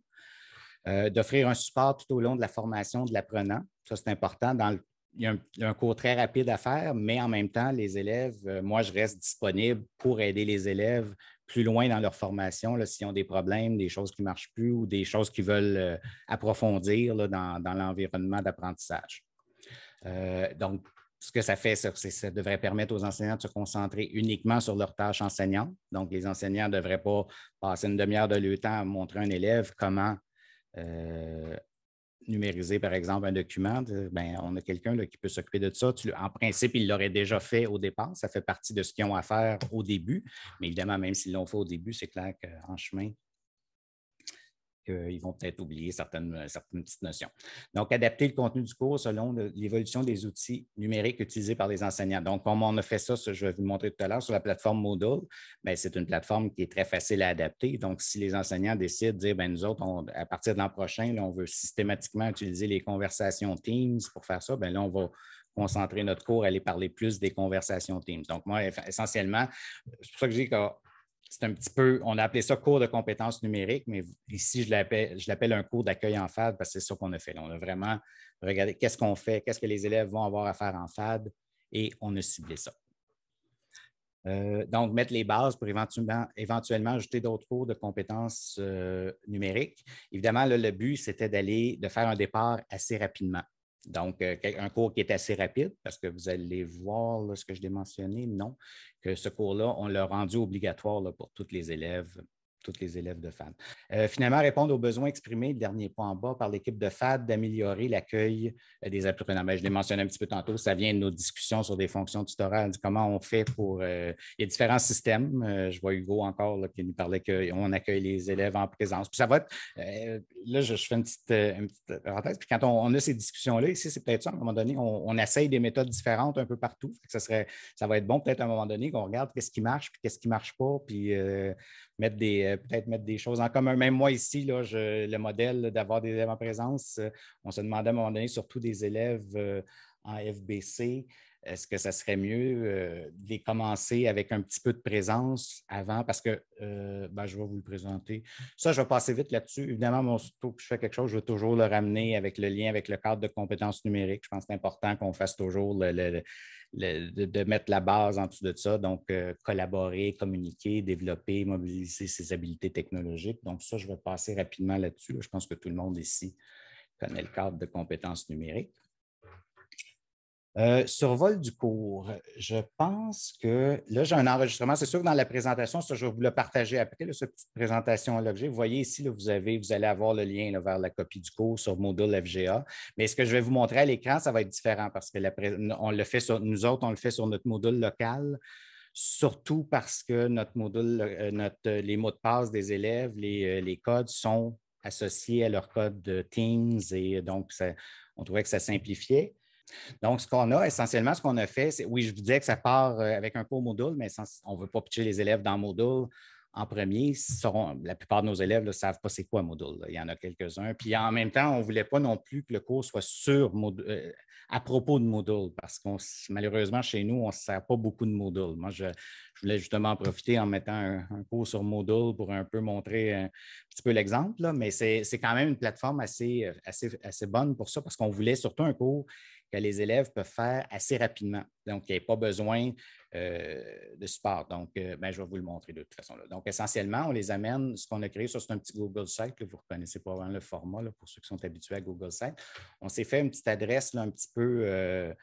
Euh, d'offrir un support tout au long de la formation de l'apprenant. Ça, c'est important dans le il y, a un, cours très rapide à faire, mais en même temps, les élèves, euh, moi, je reste disponible pour aider les élèves plus loin dans leur formation, s'ils ont des problèmes, des choses qui ne marchent plus ou des choses qu'ils veulent euh, approfondir dans, l'environnement d'apprentissage. Euh, donc, ce que ça fait, c'est que ça devrait permettre aux enseignants de se concentrer uniquement sur leurs tâches enseignantes. Donc, les enseignants ne devraient pas passer une demi-heure de leur temps à montrer à un élève comment numériser, par exemple, un document, ben, on a quelqu'un qui peut s'occuper de ça. Tu, en principe, il l'aurait déjà fait au départ. Ça fait partie de ce qu'ils ont à faire au début. Mais évidemment, même s'ils l'ont fait au début, c'est clair qu'en chemin, ils vont peut-être oublier euh, certaines, petites notions. Donc, adapter le contenu du cours selon l'évolution des outils numériques utilisés par les enseignants. Donc, comme on a fait ça, je vais vous montrer tout à l'heure, sur la plateforme Moodle, ben, c'est une plateforme qui est très facile à adapter. Donc, si les enseignants décident de dire, ben, nous autres, à partir de l'an prochain, on veut systématiquement utiliser les conversations Teams pour faire ça, bien là, on va concentrer notre cours, aller parler plus des conversations Teams. Donc, moi, essentiellement, c'est pour ça que j'ai que c'est un petit peu, on a appelé ça cours de compétences numériques, mais ici, je l'appelle, un cours d'accueil en FAD parce que c'est ça qu'on a fait. on a vraiment regardé qu'est-ce qu'on fait, qu'est-ce que les élèves vont avoir à faire en FAD et on a ciblé ça. Euh, donc, mettre les bases pour éventuellement, ajouter d'autres cours de compétences euh, numériques. Évidemment, le but, c'était d'aller, de faire un départ assez rapidement. Donc, euh, un cours qui est assez rapide, parce que vous allez voir ce que je l'ai mentionné, non, que ce cours-là, on l'a rendu obligatoire pour tous les élèves tous les élèves de FAD. Euh, finalement, répondre aux besoins exprimés, le dernier point en bas, par l'équipe de FAD d'améliorer l'accueil euh, des apprenants. Ben, je l'ai mentionné un petit peu tantôt, ça vient de nos discussions sur des fonctions tutorales, comment on fait pour... Euh, il y a différents systèmes. Euh, je vois Hugo encore qui nous parlait qu'on accueille les élèves en présence. Puis ça va être... là, je, fais une petite, parenthèse. Puis quand on, a ces discussions-là, ici, c'est peut-être ça, à un moment donné, on, essaye des méthodes différentes un peu partout. Ça, serait, ça va être bon peut-être à un moment donné qu'on regarde qu'est-ce qui marche, puis qu'est-ce qui ne marche pas, puis mettre des, euh, peut-être mettre des choses en commun. Même moi ici, le modèle d'avoir des élèves en présence, euh, on se demandait à un moment donné, surtout des élèves euh, en FBC, est-ce que ça serait mieux euh, de les commencer avec un petit peu de présence avant? Parce que euh, ben, je vais vous le présenter. Ça, je vais passer vite là-dessus. Évidemment, mon que je fais quelque chose, je veux toujours le ramener avec le lien avec le cadre de compétences numériques. Je pense que c'est important qu'on fasse toujours de, mettre la base en dessous de ça. Donc, euh, collaborer, communiquer, développer, mobiliser ses habiletés technologiques. Donc, ça, je vais passer rapidement là-dessus. Je pense que tout le monde ici connaît le cadre de compétences numériques. Euh, survol du cours. Je pense que là, j'ai un enregistrement. C'est sûr que dans la présentation, ça, je vais vous le partager après, cette petite présentation-là que Vous voyez ici, vous, avez, vous allez avoir le lien vers la copie du cours sur module FGA. Mais ce que je vais vous montrer à l'écran, ça va être différent parce que on le fait sur, nous autres, on le fait sur notre module local surtout parce que notre module, euh, les mots de passe des élèves, euh, les, codes sont associés à leur code de Teams et donc on trouvait que ça simplifiait. Donc, ce qu'on a, essentiellement, ce qu'on a fait, c'est, oui, je vous disais que ça part euh, avec un cours Moodle, mais on ne veut pas pitcher les élèves dans Moodle en premier. la plupart de nos élèves ne savent pas c'est quoi Moodle. Il y en a quelques-uns. Puis en même temps, on ne voulait pas non plus que le cours soit sur euh, à propos de Moodle, parce que malheureusement, chez nous, on ne sert pas beaucoup de Moodle. Moi, je, voulais justement en profiter en mettant un, cours sur Moodle pour un peu montrer euh, un, petit peu l'exemple, mais c'est quand même une plateforme assez, assez bonne pour ça, parce qu'on voulait surtout un cours que les élèves peuvent faire assez rapidement. Donc, il n'y a pas besoin euh, de support. Donc, euh, ben, je vais vous le montrer de toute façon. Donc, essentiellement, on les amène, ce qu'on a créé, c'est un petit Google Site, que vous reconnaissez pas vraiment le format pour ceux qui sont habitués à Google Site. On s'est fait une petite adresse un petit peu euh,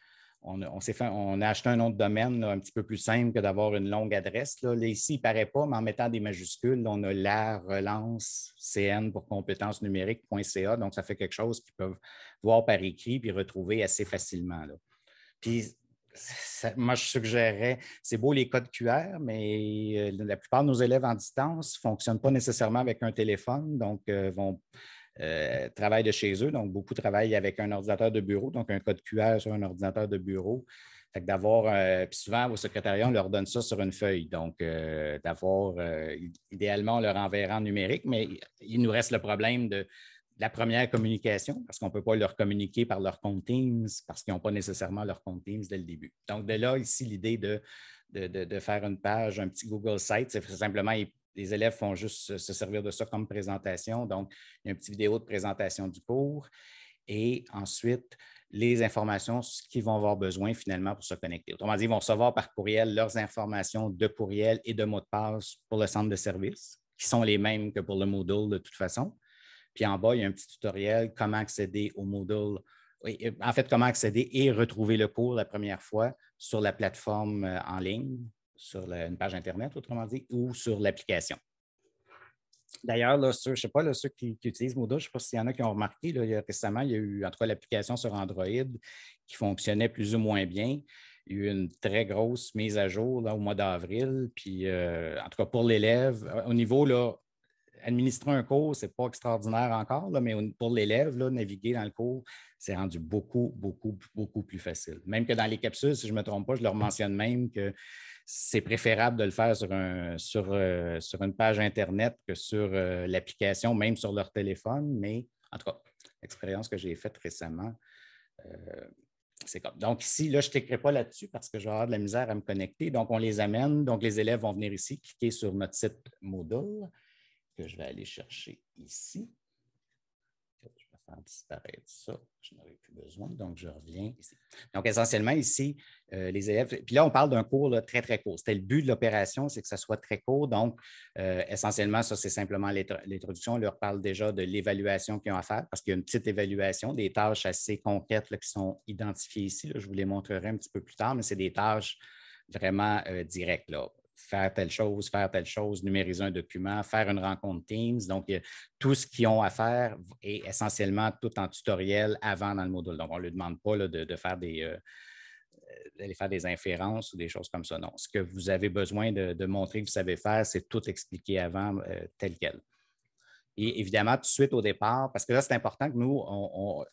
on, fait, on a acheté un autre domaine un petit peu plus simple que d'avoir une longue adresse. Là. ici, il ne paraît pas, mais en mettant des majuscules, on a la relance CN pour compétences numériques.ca. Donc, ça fait quelque chose qu'ils peuvent voir par écrit puis retrouver assez facilement. Puis, moi, je suggérerais, c'est beau les codes QR, mais euh, la plupart de nos élèves en distance ne fonctionnent pas nécessairement avec un téléphone, donc euh, vont euh, travaillent de chez eux. Donc, beaucoup travaillent avec un ordinateur de bureau, donc un code QR sur un ordinateur de bureau. Fait d'avoir, euh, puis souvent au secrétariat, on leur donne ça sur une feuille. Donc, euh, d'avoir, idéalement, on leur enverra en numérique, mais il nous reste le problème de, la première communication, parce qu'on ne peut pas leur communiquer par leur compte Teams, parce qu'ils n'ont pas nécessairement leur compte Teams dès le début. Donc, de là, ici, l'idée de, de, de faire une page, un petit Google Site, c'est simplement les élèves font juste se servir de ça comme présentation. Donc, il y a une petite vidéo de présentation du cours. Et ensuite, les informations qu'ils vont avoir besoin finalement pour se connecter. Autrement dit, ils vont recevoir par courriel leurs informations de courriel et de mot de passe pour le centre de service, qui sont les mêmes que pour le Moodle de toute façon. Puis en bas, il y a un petit tutoriel comment accéder au Moodle. En fait, comment accéder et retrouver le cours la première fois sur la plateforme euh, en ligne sur une page Internet, autrement dit, ou sur l'application. D'ailleurs, je ne sais pas, ceux qui, utilisent Moodle, je ne sais pas s'il y en a qui ont remarqué, là, récemment, il y a eu, l'application sur Android qui fonctionnait plus ou moins bien. Il y a eu une très grosse mise à jour là, au mois d'avril. Puis, euh, en tout cas, pour l'élève, euh, au niveau là, administrer un cours, ce n'est pas extraordinaire encore, mais pour l'élève, naviguer dans le cours, c'est rendu beaucoup, beaucoup, beaucoup plus facile. Même que dans les capsules, si je ne me trompe pas, je leur mentionne même que c'est préférable de le faire sur, euh, une page Internet que sur euh, l'application, même sur leur téléphone. Mais en tout cas, l'expérience que j'ai faite récemment, euh, c'est comme. Donc ici, là, je ne t'écris pas là-dessus parce que je vais avoir de la misère à me connecter. Donc, on les amène. Donc, les élèves vont venir ici, cliquer sur notre site Moodle que je vais aller chercher ici disparaître ça. Je plus besoin, donc je reviens Donc, essentiellement, ici, euh, les élèves. Puis là, on parle d'un cours très, très court. C'était le but de l'opération, c'est que ça soit très court. Donc, euh, essentiellement, ça, c'est simplement l'introduction. On leur parle déjà de l'évaluation qu'ils ont à faire parce qu'il y a une petite évaluation, des tâches assez concrètes qui sont identifiées ici. Je vous les montrerai un petit peu plus tard, mais c'est des tâches vraiment euh, directes. Là faire telle chose, faire telle chose, numériser un document, faire une rencontre Teams. Donc, tout ce qu'ils ont à faire est essentiellement tout en tutoriel avant dans le module. Donc, on ne lui demande pas de, faire des. Euh, euh, faire des inférences ou des choses comme ça. Non. Ce que vous avez besoin de, montrer que vous savez faire, c'est tout expliquer avant euh, tel quel. Et évidemment, tout de suite au départ, parce que là, c'est important que nous,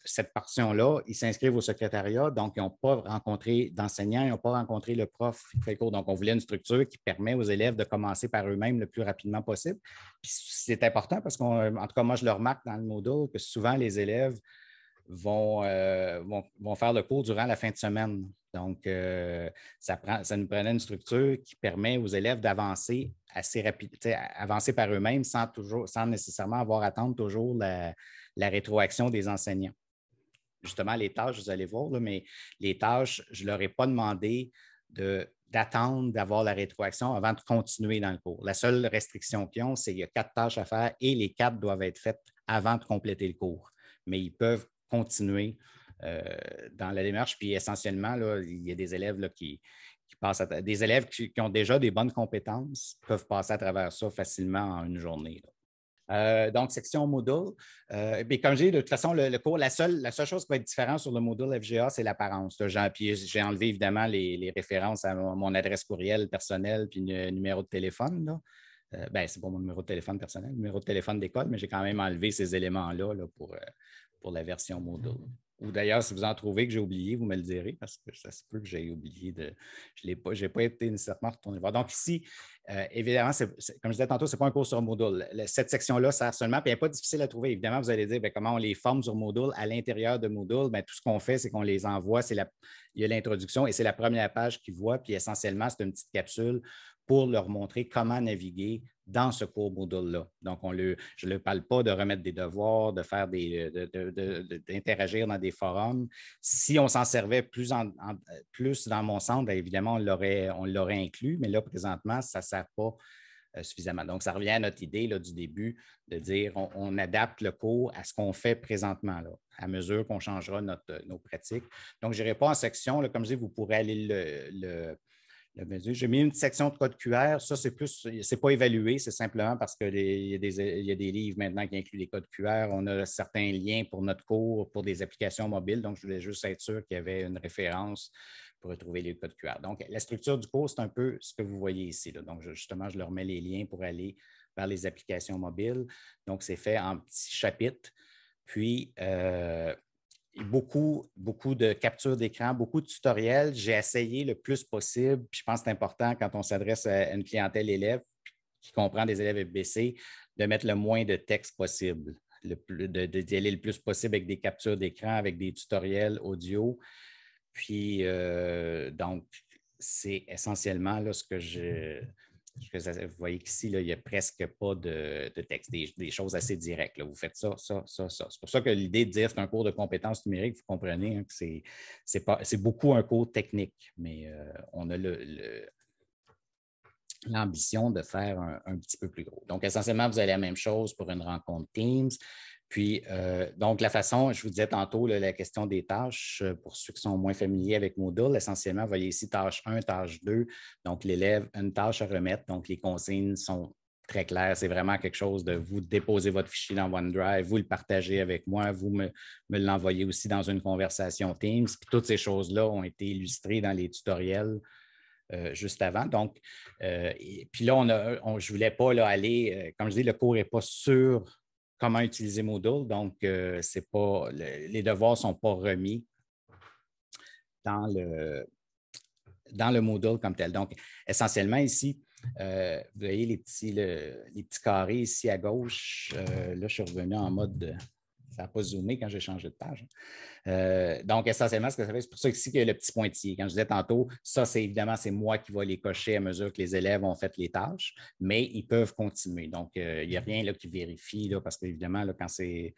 cette portion-là, ils s'inscrivent au secrétariat, donc ils n'ont pas rencontré d'enseignants, ils n'ont pas rencontré le prof qui fait Donc, on voulait une structure qui permet aux élèves de commencer par eux-mêmes le plus rapidement possible. c'est important parce qu'en tout cas, moi, je le remarque dans le module que souvent les élèves euh, vont, vont, faire le cours durant la fin de semaine. Donc, euh, ça, prend, ça nous prenait une structure qui permet aux élèves d'avancer assez rapidement, avancer par eux-mêmes sans, toujours, sans nécessairement avoir à attendre toujours la, rétroaction des enseignants. Justement, les tâches, vous allez voir, mais les tâches, je ne leur ai pas demandé de d'attendre d'avoir la rétroaction avant de continuer dans le cours. La seule restriction qu'ils ont, c'est qu'il y a quatre tâches à faire et les quatre doivent être faites avant de compléter le cours. Mais ils peuvent continuer euh, dans la démarche. Puis essentiellement, il y a des élèves qui, qui passent à des élèves qui, ont déjà des bonnes compétences peuvent passer à travers ça facilement en une journée. Euh, donc, section Moodle. Comme euh, je comme j'ai de toute façon, le, cours, la seule, la seule chose qui va être différente sur le Moodle FGA, c'est l'apparence. J'ai enlevé évidemment les, références à mon, adresse courriel personnelle puis le numéro de téléphone. Là. Euh, ben, c'est pas mon numéro de téléphone personnel, numéro de téléphone d'école, mais j'ai quand même enlevé ces éléments-là là, pour, pour la version Moodle. Ou d'ailleurs, si vous en trouvez que j'ai oublié, vous me le direz parce que ça se peut que j'ai oublié de. Je n'ai pas, pas été nécessairement retourné voir. Donc, ici, euh, évidemment, comme je disais tantôt, ce n'est pas un cours sur Moodle. cette section-là sert seulement, puis n'est pas difficile à trouver. Évidemment, vous allez dire ben, comment on les forme sur Moodle. À l'intérieur de Moodle, ben, tout ce qu'on fait, c'est qu'on les envoie. il y a l'introduction et c'est la première page qu'ils voient. Puis essentiellement, c'est une petite capsule pour leur montrer comment naviguer dans ce cours Moodle-là. Donc, on le, je ne parle pas de remettre des devoirs, de faire des, d'interagir dans des forums. Si on s'en servait plus, plus dans mon centre, ben, évidemment, on l'aurait, inclus, mais là, présentement, ça ne sert pas euh, suffisamment. Donc, ça revient à notre idée là, du début de dire on, adapte le cours à ce qu'on fait présentement, à mesure qu'on changera notre, nos pratiques. Donc, je n'irai pas en section. comme je dis, vous pourrez aller le j'ai mis une section de code QR. Ça, c'est plus, c'est pas évalué, c'est simplement parce qu'il y, a des livres maintenant qui incluent les codes QR. On a certains liens pour notre cours, pour des applications mobiles. Donc, je voulais juste être sûr qu'il y avait une référence pour retrouver les codes QR. Donc, la structure du cours, c'est un peu ce que vous voyez ici. Donc, justement, je leur mets les liens pour aller vers les applications mobiles. Donc, c'est fait en petits chapitres. Puis, euh, beaucoup, beaucoup de captures d'écran, beaucoup de tutoriels. J'ai essayé le plus possible. Puis je pense que c'est important quand on s'adresse à une clientèle élève qui comprend des élèves FBC de mettre le moins de texte possible, de, de, d'y aller le plus possible avec des captures d'écran, avec des tutoriels audio. Puis, euh, donc, c'est essentiellement là, ce que je, mm-hmm vous voyez qu'ici, il n'y a presque pas de, texte, des, choses assez directes. Vous faites ça, ça, ça, ça. C'est pour ça que l'idée de dire c'est un cours de compétences numériques, vous comprenez hein, que c'est, beaucoup un cours technique, mais euh, on a l'ambition de faire un, un, petit peu plus gros. Donc, essentiellement, vous avez la même chose pour une rencontre Teams. Puis, euh, donc, la façon, je vous disais tantôt, la question des tâches, euh, pour ceux qui sont moins familiers avec Moodle, essentiellement, vous voyez ici tâche 1, tâche 2. Donc, l'élève une tâche à remettre. Donc, les consignes sont très claires. C'est vraiment quelque chose de vous déposer votre fichier dans OneDrive, vous le partagez avec moi, vous me, l'envoyez aussi dans une conversation Teams. Puis, toutes ces choses-là ont été illustrées dans les tutoriels euh, juste avant. Donc, et, puis là, on, a, je ne voulais pas aller, comme je dis, le cours n'est pas sur comment utiliser Moodle. Donc, euh, c'est pas, les devoirs ne sont pas remis dans le, dans le Moodle comme tel. Donc, essentiellement ici, euh, vous voyez les petits, les petits carrés ici à gauche. Euh, là, je suis revenu en mode ça n'a pas zoomé quand j'ai changé de page. Hein. Euh, donc, essentiellement, ce que ça fait, c'est pour ça ici qu'il y a le petit pointillé. Quand je disais tantôt, ça, c'est évidemment, c'est moi qui vais les cocher à mesure que les élèves ont fait les tâches, mais ils peuvent continuer. Donc, euh, il n'y a rien là, qui vérifie, parce qu'évidemment, quand c'est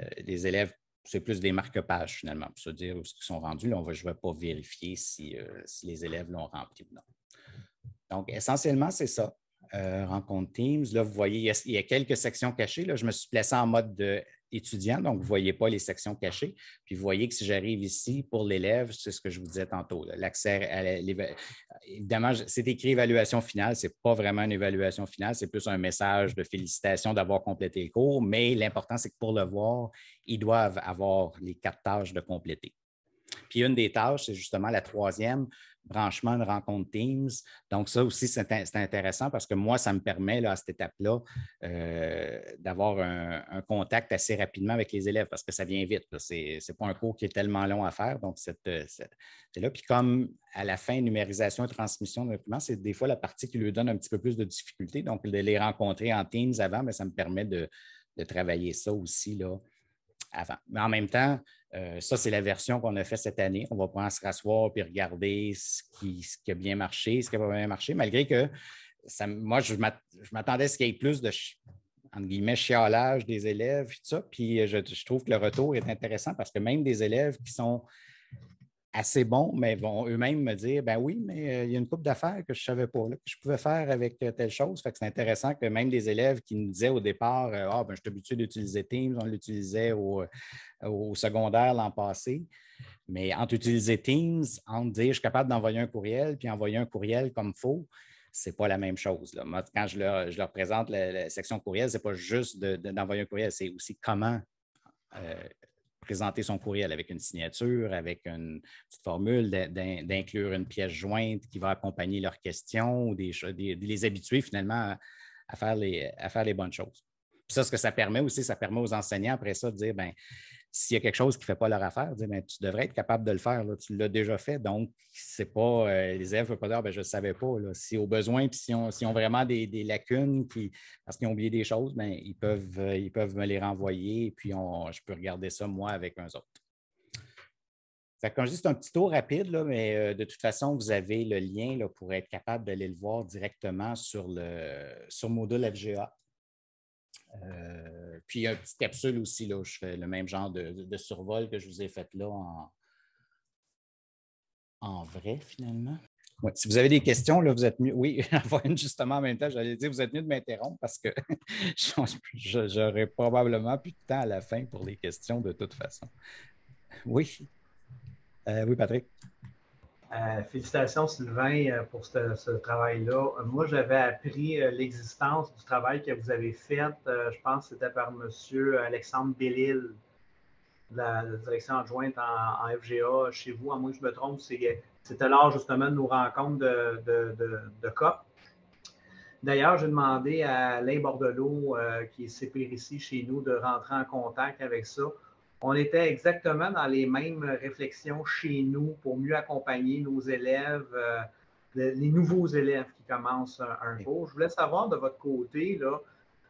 euh, des élèves c'est plus des marque-pages finalement pour se dire ce ils sont rendus. on va, je ne vais pas vérifier si, si les élèves l'ont rempli ou non. Donc, essentiellement, c'est ça. Euh, rencontre Teams. Là, vous voyez, il y, a, quelques sections cachées. Là, je me suis placé en mode euh, étudiant, donc vous ne voyez pas les sections cachées. Puis vous voyez que si j'arrive ici pour l'élève, c'est ce que je vous disais tantôt. L'accès à l'évaluation. Évidemment, c'est écrit évaluation finale. Ce n'est pas vraiment une évaluation finale, c'est plus un message de félicitations d'avoir complété le cours. Mais l'important, c'est que pour le voir, ils doivent avoir les quatre tâches de compléter. Puis une des tâches, c'est justement la troisième, branchement de rencontre Teams. Donc, ça aussi, c'est intéressant parce que moi, ça me permet à cette étape-là euh, d'avoir un, contact assez rapidement avec les élèves parce que ça vient vite. Ce n'est pas un cours qui est tellement long à faire. Donc, c'est là. Puis comme à la fin, numérisation et transmission de documents, c'est des fois la partie qui lui donne un petit peu plus de difficulté. Donc, de les rencontrer en Teams avant, mais ça me permet de, de travailler ça aussi là, avant. Mais en même temps, euh, ça, c'est la version qu'on a faite cette année. On va pouvoir se rasseoir et regarder ce qui, a bien marché, ce qui n'a pas bien marché, malgré que moi, je m'attendais à ce qu'il y ait plus de entre guillemets, chialage des élèves, et tout ça. Puis euh, je, trouve que le retour est intéressant parce que même des élèves qui sont assez bon mais vont eux-mêmes me dire ben oui, mais euh, il y a une coupe d'affaires que je ne savais pas, que je pouvais faire avec euh, telle chose. Fait que c'est intéressant que même des élèves qui nous disaient au départ euh, Ah, ben, je suis habitué d'utiliser Teams, on l'utilisait au, secondaire l'an passé. Mais entre utiliser Teams, entre dire je suis capable d'envoyer un courriel, puis envoyer un courriel comme faux, faut, n'est pas la même chose. Là. quand je leur, présente la, section courriel, ce n'est pas juste d'envoyer un courriel, c'est aussi comment présenter son courriel avec une signature, avec une petite formule, d'inclure une pièce jointe qui va accompagner leurs questions ou des, les habituer finalement à, faire les, bonnes choses. ça, ce que ça permet aussi, ça permet aux enseignants après ça de dire, ben s'il y a quelque chose qui ne fait pas leur affaire, ben, tu devrais être capable de le faire, tu l'as déjà fait. Donc, c'est pas, euh, les élèves ne peuvent pas dire, ah, ben, je ne savais pas. Là. Si au besoin, puis si on, ont vraiment des, lacunes parce qu'ils ont oublié des choses, ben, euh, ils, peuvent, me les renvoyer et puis je peux regarder ça moi avec un autre. Fait quand juste un petit tour rapide, mais euh, de toute façon, vous avez le lien pour être capable d'aller le voir directement sur le sur Moodle FGA. Euh, puis une petite capsule aussi, là, je fais le même genre de, survol que je vous ai fait là en, vrai, finalement. si vous avez des questions, là, vous êtes mieux. Oui, justement en même temps, j'allais dire, vous êtes mieux de m'interrompre parce que j'aurais probablement plus de temps à la fin pour les questions de toute façon. Oui. Euh, oui, Patrick. Euh, félicitations, Sylvain, euh, pour ce, travail-là. Euh, moi, j'avais appris l'existence du travail que vous avez fait. je pense que c'était par M. Alexandre Bellil, la, direction adjointe en, FGA chez vous. À moins que je me trompe, c'était lors justement de nos rencontres de, COP. D'ailleurs, j'ai demandé à Alain Bordelot, qui est CPR ici chez nous, de rentrer en contact avec ça on était exactement dans les mêmes réflexions chez nous pour mieux accompagner nos élèves, euh, les nouveaux élèves qui commencent un, cours. Je voulais savoir de votre côté, là,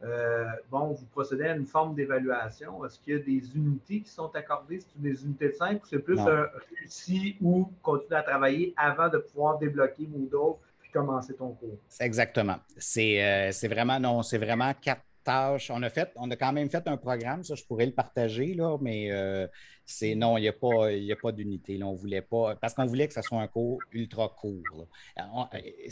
euh, bon, vous procédez à une forme d'évaluation. Est-ce qu'il y a des unités qui sont accordées? C'est des unités de 5 ou c'est plus un réussi ou continuer à travailler avant de pouvoir débloquer vos d'autres et commencer ton cours? Exactement. Euh, c'est vraiment, non, c'est vraiment quatre on a, fait, on a quand même fait un programme, ça, je pourrais le partager, là, mais euh, c'est non, il n'y a pas, d'unité. On voulait pas, parce qu'on voulait que ce soit un cours ultra court. Euh,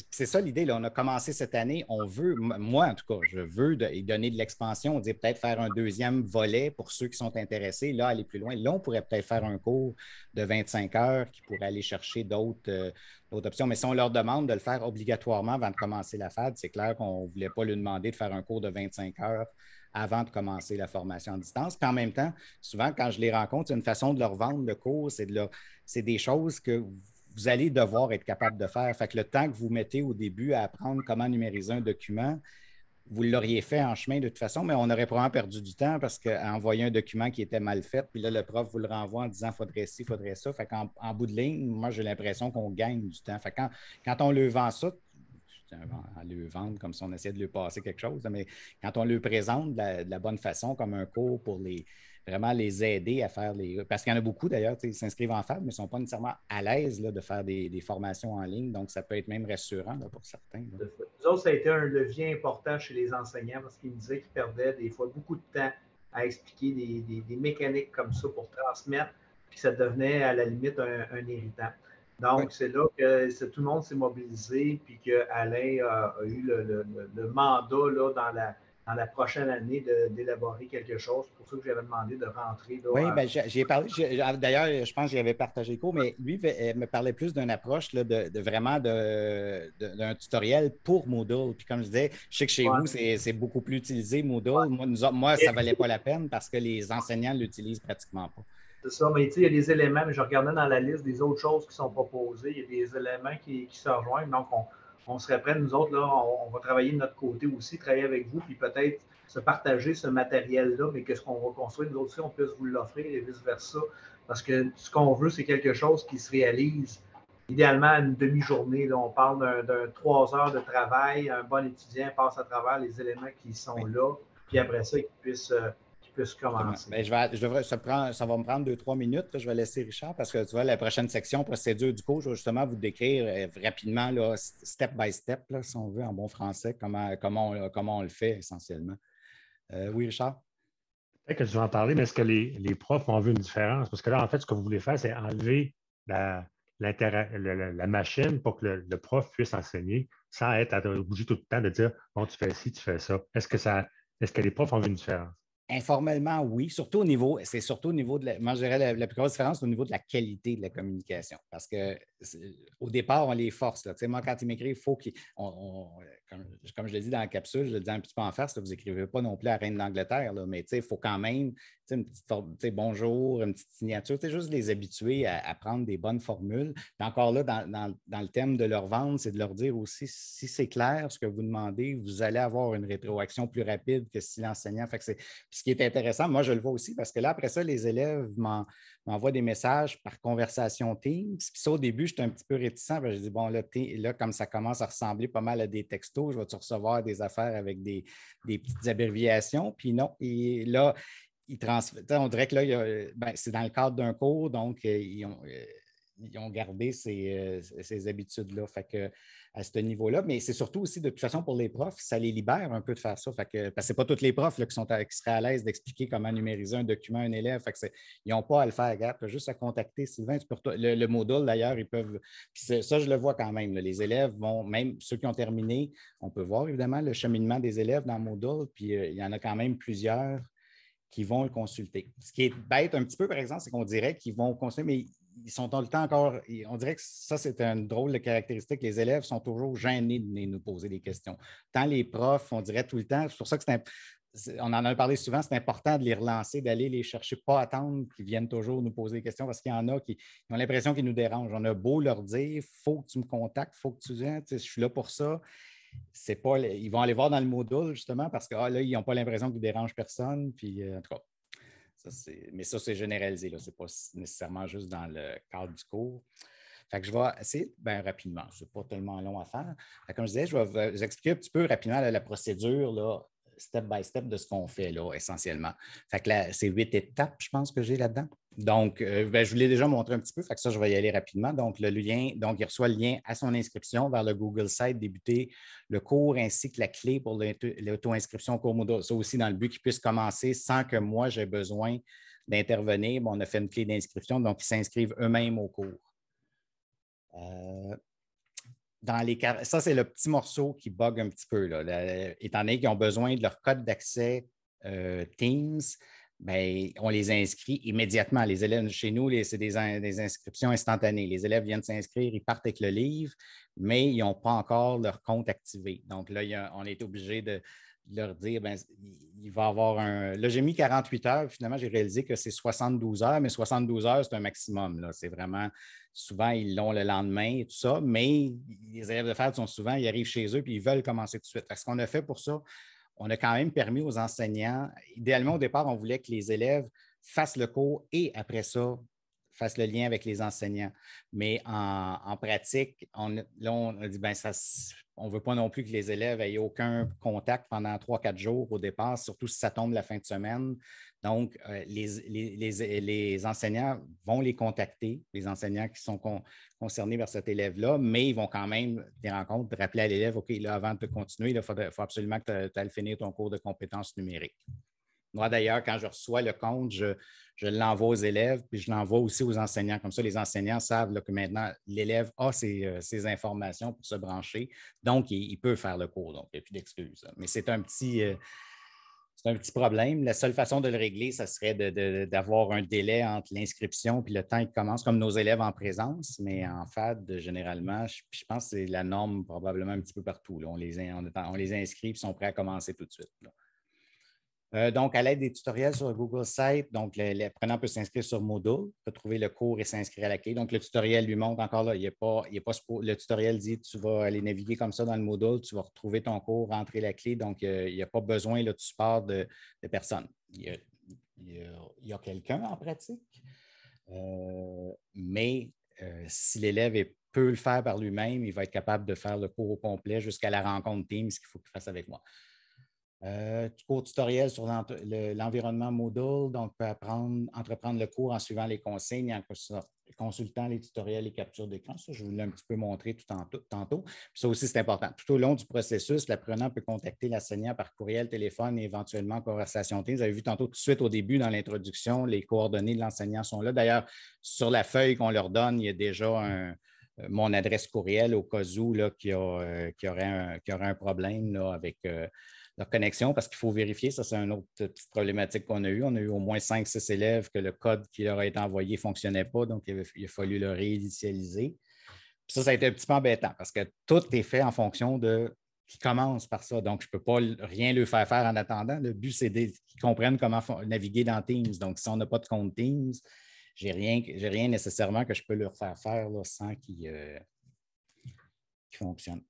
c'est ça l'idée. On a commencé cette année. On veut, moi en tout cas, je veux donner de l'expansion. On dit peut-être faire un deuxième volet pour ceux qui sont intéressés. Là, aller plus loin. Là, on pourrait peut-être faire un cours de 25 heures qui pourrait aller chercher euh, d'autres options. Mais si on leur demande de le faire obligatoirement avant de commencer la FAD, c'est clair qu'on ne voulait pas lui demander de faire un cours de 25 heures avant de commencer la formation à distance. Puis en même temps, souvent, quand je les rencontre, une façon de leur vendre le cours, c'est de leur... c'est des choses que vous allez devoir être capable de faire. Fait que le temps que vous mettez au début à apprendre comment numériser un document, vous l'auriez fait en chemin de toute façon, mais on aurait probablement perdu du temps parce qu'envoyer envoyer un document qui était mal fait, puis là, le prof vous le renvoie en disant faudrait ci, faudrait ça. Fait qu'en en bout de ligne, moi, j'ai l'impression qu'on gagne du temps. Fait que quand, quand on le vend ça, à le vendre comme si on essayait de lui passer quelque chose. Mais quand on le présente de la, bonne façon, comme un cours pour les vraiment les aider à faire les. Parce qu'il y en a beaucoup d'ailleurs, ils s'inscrivent en FAB, mais ils ne sont pas nécessairement à l'aise de faire des, formations en ligne. Donc, ça peut être même rassurant pour certains. Nous autres, ça a été un levier important chez les enseignants parce qu'ils me disaient qu'ils perdaient des fois beaucoup de temps à expliquer des, mécaniques comme ça pour transmettre, puis ça devenait à la limite un, un donc, c'est là que tout le monde s'est mobilisé, puis que Alain a, eu le, mandat dans la, prochaine année d'élaborer quelque chose. C'est pour ça que j'avais demandé de rentrer. oui, bien, j'ai parlé. D'ailleurs, je pense que j'avais partagé le cours, mais lui euh, me parlait plus d'une approche là, de, de, vraiment d'un tutoriel pour Moodle. Puis comme je disais, je sais que chez vous, c'est beaucoup plus utilisé Moodle. Moi, moi, ça ne valait pas la peine parce que les enseignants ne l'utilisent pratiquement pas. C'est ça, mais il y a des éléments, mais je regardais dans la liste des autres choses qui sont proposées, il y a des éléments qui, qui se rejoignent. Donc, on, on serait prêts, nous autres, là, on, va travailler de notre côté aussi, travailler avec vous, puis peut-être se partager ce matériel-là, mais quest ce qu'on va construire, nous autres aussi, on puisse vous l'offrir et vice-versa. Parce que ce qu'on veut, c'est quelque chose qui se réalise idéalement à une demi-journée. Là, on parle d'un trois heures de travail. Un bon étudiant passe à travers les éléments qui sont là, puis après ça, qu'il puisse. Euh, commencer. Ben, je vais, je ça, ça, va me prendre deux, trois minutes. je vais laisser Richard parce que tu vois, la prochaine section, procédure du cours, je vais justement vous décrire euh, rapidement, là, step by step, si on veut, en bon français, comment, comment, on, comment on le fait essentiellement. Euh, oui, Richard? Peut-être que je vais en parler, mais est-ce que les, les, profs ont vu une différence? Parce que là, en fait, ce que vous voulez faire, c'est enlever la, la, machine pour que le, prof puisse enseigner sans être obligé tout le temps de dire Bon, tu fais ci, tu fais ça. Est-ce que ça est-ce que les profs ont vu une différence? Informellement, oui. Surtout au niveau, c'est surtout au niveau de la, moi, je dirais la, plus grosse différence, au niveau de la qualité de la communication. Parce que au départ, on les force. Moi, quand ils m'écrivent, il faut qu'ils. Euh, comme, je l'ai dit dans la capsule, je le dis un petit peu en face, vous n'écrivez pas non plus à Reine d'Angleterre, mais il faut quand même une petite bonjour, une petite signature, juste les habituer à, prendre des bonnes formules. encore là, dans, le thème de leur vente, c'est de leur dire aussi si c'est clair ce que vous demandez, vous allez avoir une rétroaction plus rapide que si l'enseignant. Fait que ce qui est intéressant, moi je le vois aussi parce que là, après ça, les élèves m'en m'envoie des messages par conversation Teams. Puis au début, j'étais un petit peu réticent. Je dis, bon, là, là, comme ça commence à ressembler pas mal à des textos, je vais-tu recevoir des affaires avec des, petites abréviations? Puis non, et là, il trans... on dirait que là, ben, c'est dans le cadre d'un cours, donc euh, ils ont... Euh, ils ont gardé ces, euh, habitudes-là. à ce niveau-là, mais c'est surtout aussi, de toute façon, pour les profs, ça les libère un peu de faire ça. que, parce que ce pas tous les profs là, qui, sont seraient à l'aise d'expliquer comment numériser un document à un élève. ils n'ont pas à le faire. Regarde, tu juste à contacter Sylvain. le, module, d'ailleurs, ils peuvent. ça, je le vois quand même. les élèves vont, même ceux qui ont terminé, on peut voir évidemment le cheminement des élèves dans module. puis euh, il y en a quand même plusieurs qui vont le consulter. Ce qui est bête un petit peu, par exemple, c'est qu'on dirait qu'ils vont consulter, ils sont tout le temps encore. On dirait que ça, c'est une drôle de caractéristique. Les élèves sont toujours gênés de nous poser des questions. Tant les profs, on dirait tout le temps. C'est pour ça que c'est on en a parlé souvent, c'est important de les relancer, d'aller les chercher, pas attendre qu'ils viennent toujours nous poser des questions parce qu'il y en a qui ont l'impression qu'ils nous dérangent. On a beau leur dire, faut que tu me contactes, faut que tu viennes, je suis là pour ça. C'est pas, ils vont aller voir dans le module justement parce que ah, là, ils n'ont pas l'impression qu'ils dérangent personne. Puis, euh, en tout mais ça, c'est généralisé. Ce n'est pas nécessairement juste dans le cadre du cours. je vais essayer ben, rapidement. Ce n'est pas tellement long à faire. comme je disais, je vais vous expliquer un petit peu rapidement la procédure, step by step, de ce qu'on fait là, essentiellement. Fait c'est huit étapes, je pense, que j'ai là-dedans. Donc, euh, ben, je vous l'ai déjà montré un petit peu, fait que ça, je vais y aller rapidement. Donc, le lien, donc, il reçoit le lien à son inscription vers le Google Site, débuter le cours ainsi que la clé pour l'auto-inscription au cours Ça aussi, dans le but qu'ils puissent commencer sans que moi, j'ai besoin d'intervenir. Ben, on a fait une clé d'inscription, donc ils s'inscrivent eux-mêmes au cours. Euh, dans les ça, c'est le petit morceau qui bug un petit peu, étant donné qu'ils ont besoin de leur code d'accès euh, Teams ben, on les inscrit immédiatement. Les élèves, chez nous, c'est des, inscriptions instantanées. Les élèves viennent s'inscrire, ils partent avec le livre, mais ils n'ont pas encore leur compte activé. Donc là, on est obligé de, leur dire, ben, il va avoir un... Là, j'ai mis 48 heures. Finalement, j'ai réalisé que c'est 72 heures, mais 72 heures, c'est un maximum. C'est vraiment... Souvent, ils l'ont le lendemain et tout ça, mais les élèves de FAD sont souvent, ils arrivent chez eux puis ils veulent commencer tout de suite. ce qu'on a fait pour ça, on a quand même permis aux enseignants, idéalement au départ, on voulait que les élèves fassent le cours et après ça, fasse le lien avec les enseignants. Mais en, pratique, on, là, on dit, ben, on ne veut pas non plus que les élèves aient aucun contact pendant trois, quatre jours au départ, surtout si ça tombe la fin de semaine. Donc, euh, les, les, les, enseignants vont les contacter, les enseignants qui sont concernés par cet élève-là, mais ils vont quand même des rencontres, rappeler à l'élève, OK, avant de continuer, il faut, absolument que tu ailles finir ton cours de compétences numériques. Moi, d'ailleurs, quand je reçois le compte, je, l'envoie aux élèves, puis je l'envoie aussi aux enseignants. Comme ça, les enseignants savent que maintenant, l'élève a euh, ses, informations pour se brancher. Donc, il, peut faire le cours. Donc, il n'y a plus d'excuses. Mais euh, c'est un petit. problème. La seule façon de le régler, ça serait d'avoir un délai entre l'inscription et le temps qui commence, comme nos élèves en présence, mais en FAD, généralement, je, pense que c'est la norme probablement un petit peu partout. On, les, inscrit et sont prêts à commencer tout de suite. Euh, donc, à l'aide des tutoriels sur Google Site, donc l'apprenant peut s'inscrire sur Moodle, peut trouver le cours et s'inscrire à la clé. Donc, le tutoriel lui montre encore là, il a pas, pas, le tutoriel dit tu vas aller naviguer comme ça dans le Moodle, tu vas retrouver ton cours, rentrer la clé. Donc, euh, il n'y a pas besoin là, de support de, personne. Il y a, quelqu'un en pratique, euh, mais si l'élève peut le faire par lui-même, il va être capable de faire le cours au complet jusqu'à la rencontre ce qu'il faut qu'il fasse avec moi. Euh, cours tutoriel sur l'environnement Moodle, donc peut apprendre, entreprendre le cours en suivant les consignes, et en consultant les tutoriels et captures d'écran. Ça, je vous l'ai un petit peu montré tout en, tantôt. ça aussi, c'est important. Tout au long du processus, l'apprenant peut contacter l'enseignant par courriel, téléphone et éventuellement conversation Vous avez vu tantôt tout de suite au début dans l'introduction, les coordonnées de l'enseignant sont là. D'ailleurs, sur la feuille qu'on leur donne, il y a déjà euh, mon adresse courriel au cas où là, qui, euh, aurait un, problème là, avec leur connexion parce qu'il faut vérifier. Ça, c'est une autre problématique qu'on a eue. On a eu au moins cinq, 6 élèves que le code qui leur a été envoyé ne fonctionnait pas, donc il, a fallu le réinitialiser. ça, ça a été un petit peu embêtant parce que tout est fait en fonction de qui commence par ça. Donc, je ne peux pas rien leur faire faire en attendant. Le but, c'est qu'ils comprennent comment naviguer dans Teams. Donc, si on n'a pas de compte Teams, je n'ai rien, rien nécessairement que je peux leur faire faire sans qu'ils euh, fonctionnent.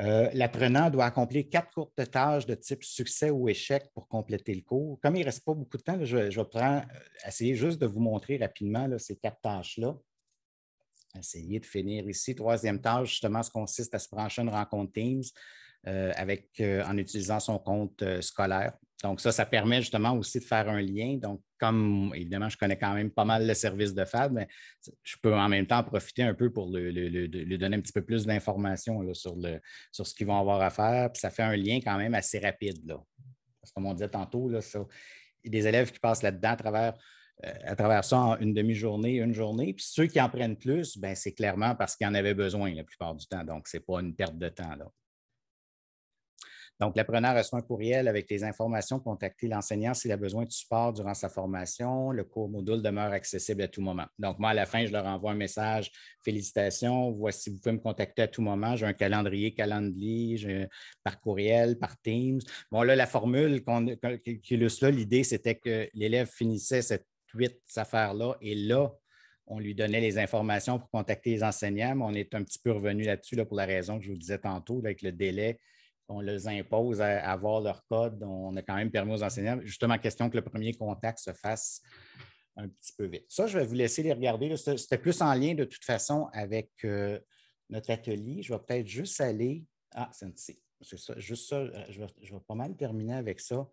Euh, l'apprenant doit accomplir quatre courtes tâches de type succès ou échec pour compléter le cours. Comme il ne reste pas beaucoup de temps, je, vais euh, essayer juste de vous montrer rapidement ces quatre tâches-là. Essayez de finir ici. Troisième tâche, justement, ce consiste à se brancher une rencontre Teams euh, avec, en utilisant son compte scolaire donc, ça, ça permet justement aussi de faire un lien. Donc, comme évidemment, je connais quand même pas mal le service de Fab, mais je peux en même temps profiter un peu pour lui donner un petit peu plus d'informations sur, ce qu'ils vont avoir à faire. Puis ça fait un lien quand même assez rapide. Parce que comme on disait tantôt, il y a des élèves qui passent là-dedans euh, à travers, ça en une demi-journée, une journée. Puis ceux qui en prennent plus, ben, c'est clairement parce qu'ils en avaient besoin la plupart du temps. Donc, ce n'est pas une perte de temps. Donc, l'apprenant reçoit un courriel avec les informations, contacter l'enseignant s'il a besoin de support durant sa formation. Le cours module demeure accessible à tout moment. Donc, moi, à la fin, je leur envoie un message Félicitations, voici, vous pouvez me contacter à tout moment. J'ai un calendrier calendrier par courriel, par Teams. Bon, là, la formule qu'on là, l'idée, c'était que l'élève finissait cette huit affaire là et là, on lui donnait les informations pour contacter les enseignants, mais on est un petit peu revenu là-dessus là, pour la raison que je vous disais tantôt, avec le délai on les impose à, avoir leur code. On a quand même permis aux enseignants, justement, question que le premier contact se fasse un petit peu vite. Ça, je vais vous laisser les regarder. C'était plus en lien de toute façon avec euh, notre atelier. Je vais peut-être juste aller. Ah, c'est ça. Juste ça, euh, je vais, pas mal terminer avec ça.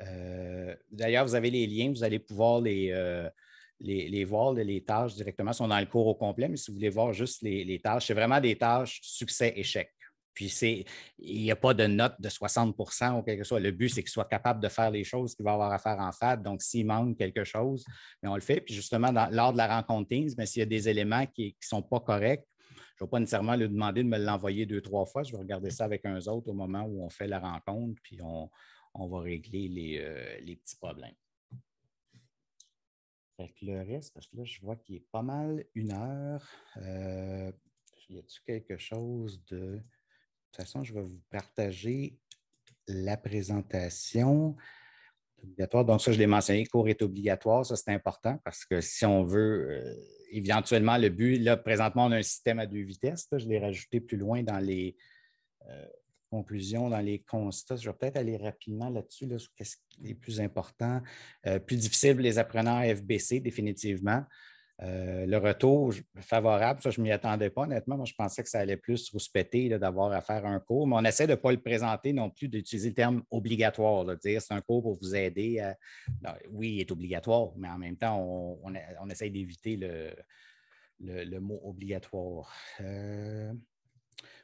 Euh, d'ailleurs, vous avez les liens, vous allez pouvoir les, voir, les tâches directement sont dans le cours au complet, mais si vous voulez voir juste les tâches, c'est vraiment des tâches succès-échec. Puis il n'y a pas de note de 60 ou quelque chose. Le but, c'est qu'il soit capable de faire les choses qu'il va avoir à faire en FAD. Donc, s'il manque quelque chose, mais on le fait. Puis justement, lors de la rencontre Teams, s'il y a des éléments qui ne sont pas corrects, je ne vais pas nécessairement lui demander de me l'envoyer deux, trois fois. Je vais regarder ça avec un autre au moment où on fait la rencontre, puis on, va régler les, euh, petits problèmes. Avec le reste, parce que là, je vois qu'il est pas mal une heure. Euh, y a-t-il quelque chose de de toute façon, je vais vous partager la présentation. Obligatoire. Donc, ça, je l'ai mentionné, cours est obligatoire. Ça, c'est important parce que si on veut, euh, éventuellement, le but, là, présentement, on a un système à deux vitesses. je l'ai rajouté plus loin dans les euh, conclusions, dans les constats. Je vais peut-être aller rapidement là-dessus, sur ce qui est plus important. Euh, plus difficile pour les apprenants FBC, définitivement. Euh, le retour favorable, ça, je ne m'y attendais pas, honnêtement. Moi, je pensais que ça allait plus rouspéter d'avoir à faire un cours, mais on essaie de ne pas le présenter non plus, d'utiliser le terme obligatoire, de dire c'est un cours pour vous aider. oui, il est obligatoire, mais en même temps, on, essaie d'éviter le, mot obligatoire. Euh...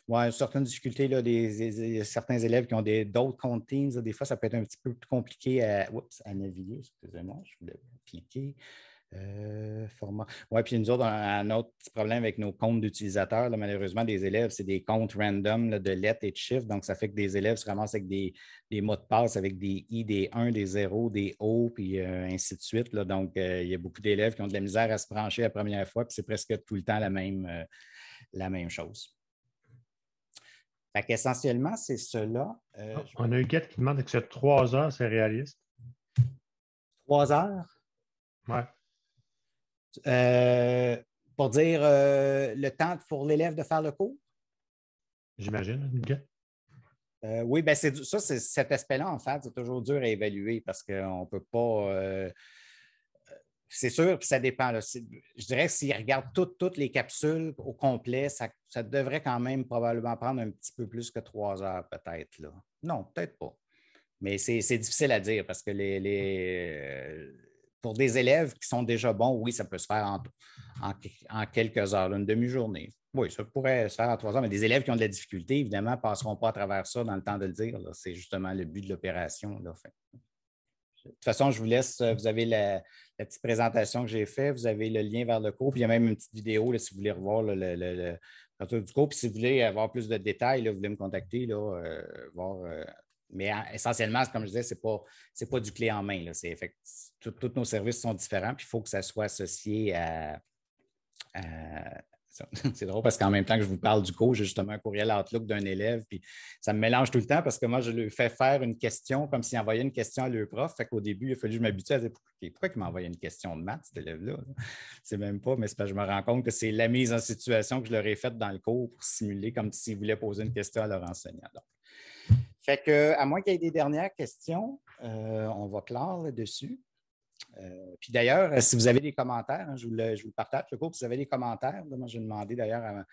Ouais, certaines difficultés, là, des, certains élèves qui ont d'autres comptes des fois, ça peut être un petit peu plus compliqué à, à naviguer. Excusez-moi, je voulais cliquer. Euh, format. Oui, puis nous autres, un, autre petit problème avec nos comptes d'utilisateurs, malheureusement, des élèves, c'est des comptes random de lettres et de chiffres. Donc, ça fait que des élèves se ramassent avec des, mots de passe, avec des I, des 1, des 0, des O, puis euh, ainsi de suite. Donc, euh, il y a beaucoup d'élèves qui ont de la misère à se brancher la première fois, puis c'est presque tout le temps la même, la même chose. Fait qu'essentiellement, c'est cela. Ah, on a une Guette qui demande que c'est trois heures, c'est réaliste. Trois heures? Ouais. Euh, pour dire euh, le temps pour l'élève de faire le cours? J'imagine, euh, oui, bien, c'est ça, c'est cet aspect-là, en fait, c'est toujours dur à évaluer parce qu'on ne peut pas. c'est sûr, puis ça dépend. je dirais que s'il regarde toutes les capsules au complet, ça, devrait quand même probablement prendre un petit peu plus que trois heures, peut-être. Là. Non, peut-être pas. Mais c'est, difficile à dire parce que les pour des élèves qui sont déjà bons, oui, ça peut se faire en, quelques heures, une demi-journée. Oui, ça pourrait se faire en trois heures, mais des élèves qui ont de la difficulté, évidemment, ne passeront pas à travers ça dans le temps de le dire. C'est justement le but de l'opération. De toute façon, je vous laisse, euh, vous avez la, petite présentation que j'ai faite, vous avez le lien vers le cours, puis il y a même une petite vidéo si vous voulez revoir le, le, le, du cours. Puis si vous voulez avoir plus de détails, là, vous voulez me contacter, euh, voir euh, mais ah, essentiellement, comme je disais, ce n'est pas, du clé en main. tous nos services sont différents, puis il faut que ça soit associé à. c'est drôle parce qu'en même temps que je vous parle du cours, j'ai justement un courriel Outlook d'un élève, puis ça me mélange tout le temps parce que moi, je lui fais faire une question comme s'il envoyait une question à le prof. Fait qu'au début, il a fallu que je m'habitue à dire pourquoi il m'envoyait une question de maths, cet élève-là. C'est même pas, mais c'est parce que je me rends compte que c'est la mise en situation que je leur ai faite dans le cours pour simuler comme s'il voulait poser une question à leur enseignant. Donc, fait que, à moins qu'il y ait des dernières questions, euh, on va clore là-dessus. Euh, puis d'ailleurs, si vous avez des commentaires, hein, je, vous le, je, vous partage le cours, si vous avez des commentaires, moi j'ai demandé d'ailleurs à,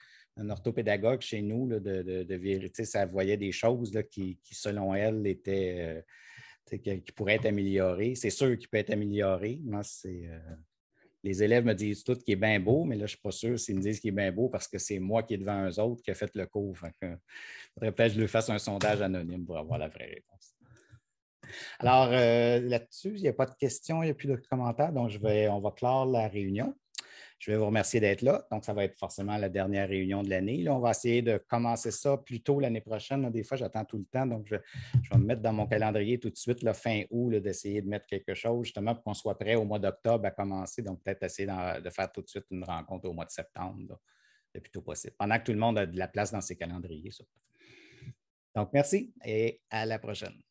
un orthopédagogue chez nous de, de, si vérité, ça voyait des choses qui, selon elle, étaient, euh, qui, pourraient être améliorées. C'est sûr qu'il peut être amélioré. Moi, c'est les élèves me disent tout qu'il est bien beau, mais là, je ne suis pas sûr s'ils me disent qu'il est bien beau parce que c'est moi qui est devant eux autres qui a fait le cours. Il faudrait peut-être que je lui fasse un sondage anonyme pour avoir la vraie réponse. Alors, euh, là-dessus, il n'y a pas de questions, il n'y a plus de commentaires, donc je vais, on va clore la réunion. Je vais vous remercier d'être là. Donc, ça va être forcément la dernière réunion de l'année. Là, on va essayer de commencer ça plus tôt l'année prochaine. Des fois, j'attends tout le temps. Donc, je, vais me mettre dans mon calendrier tout de suite, la fin août, d'essayer de mettre quelque chose justement pour qu'on soit prêt au mois d'octobre à commencer. Donc, peut-être essayer de faire tout de suite une rencontre au mois de septembre, le plus tôt possible, pendant que tout le monde a de la place dans ses calendriers. Donc, merci et à la prochaine.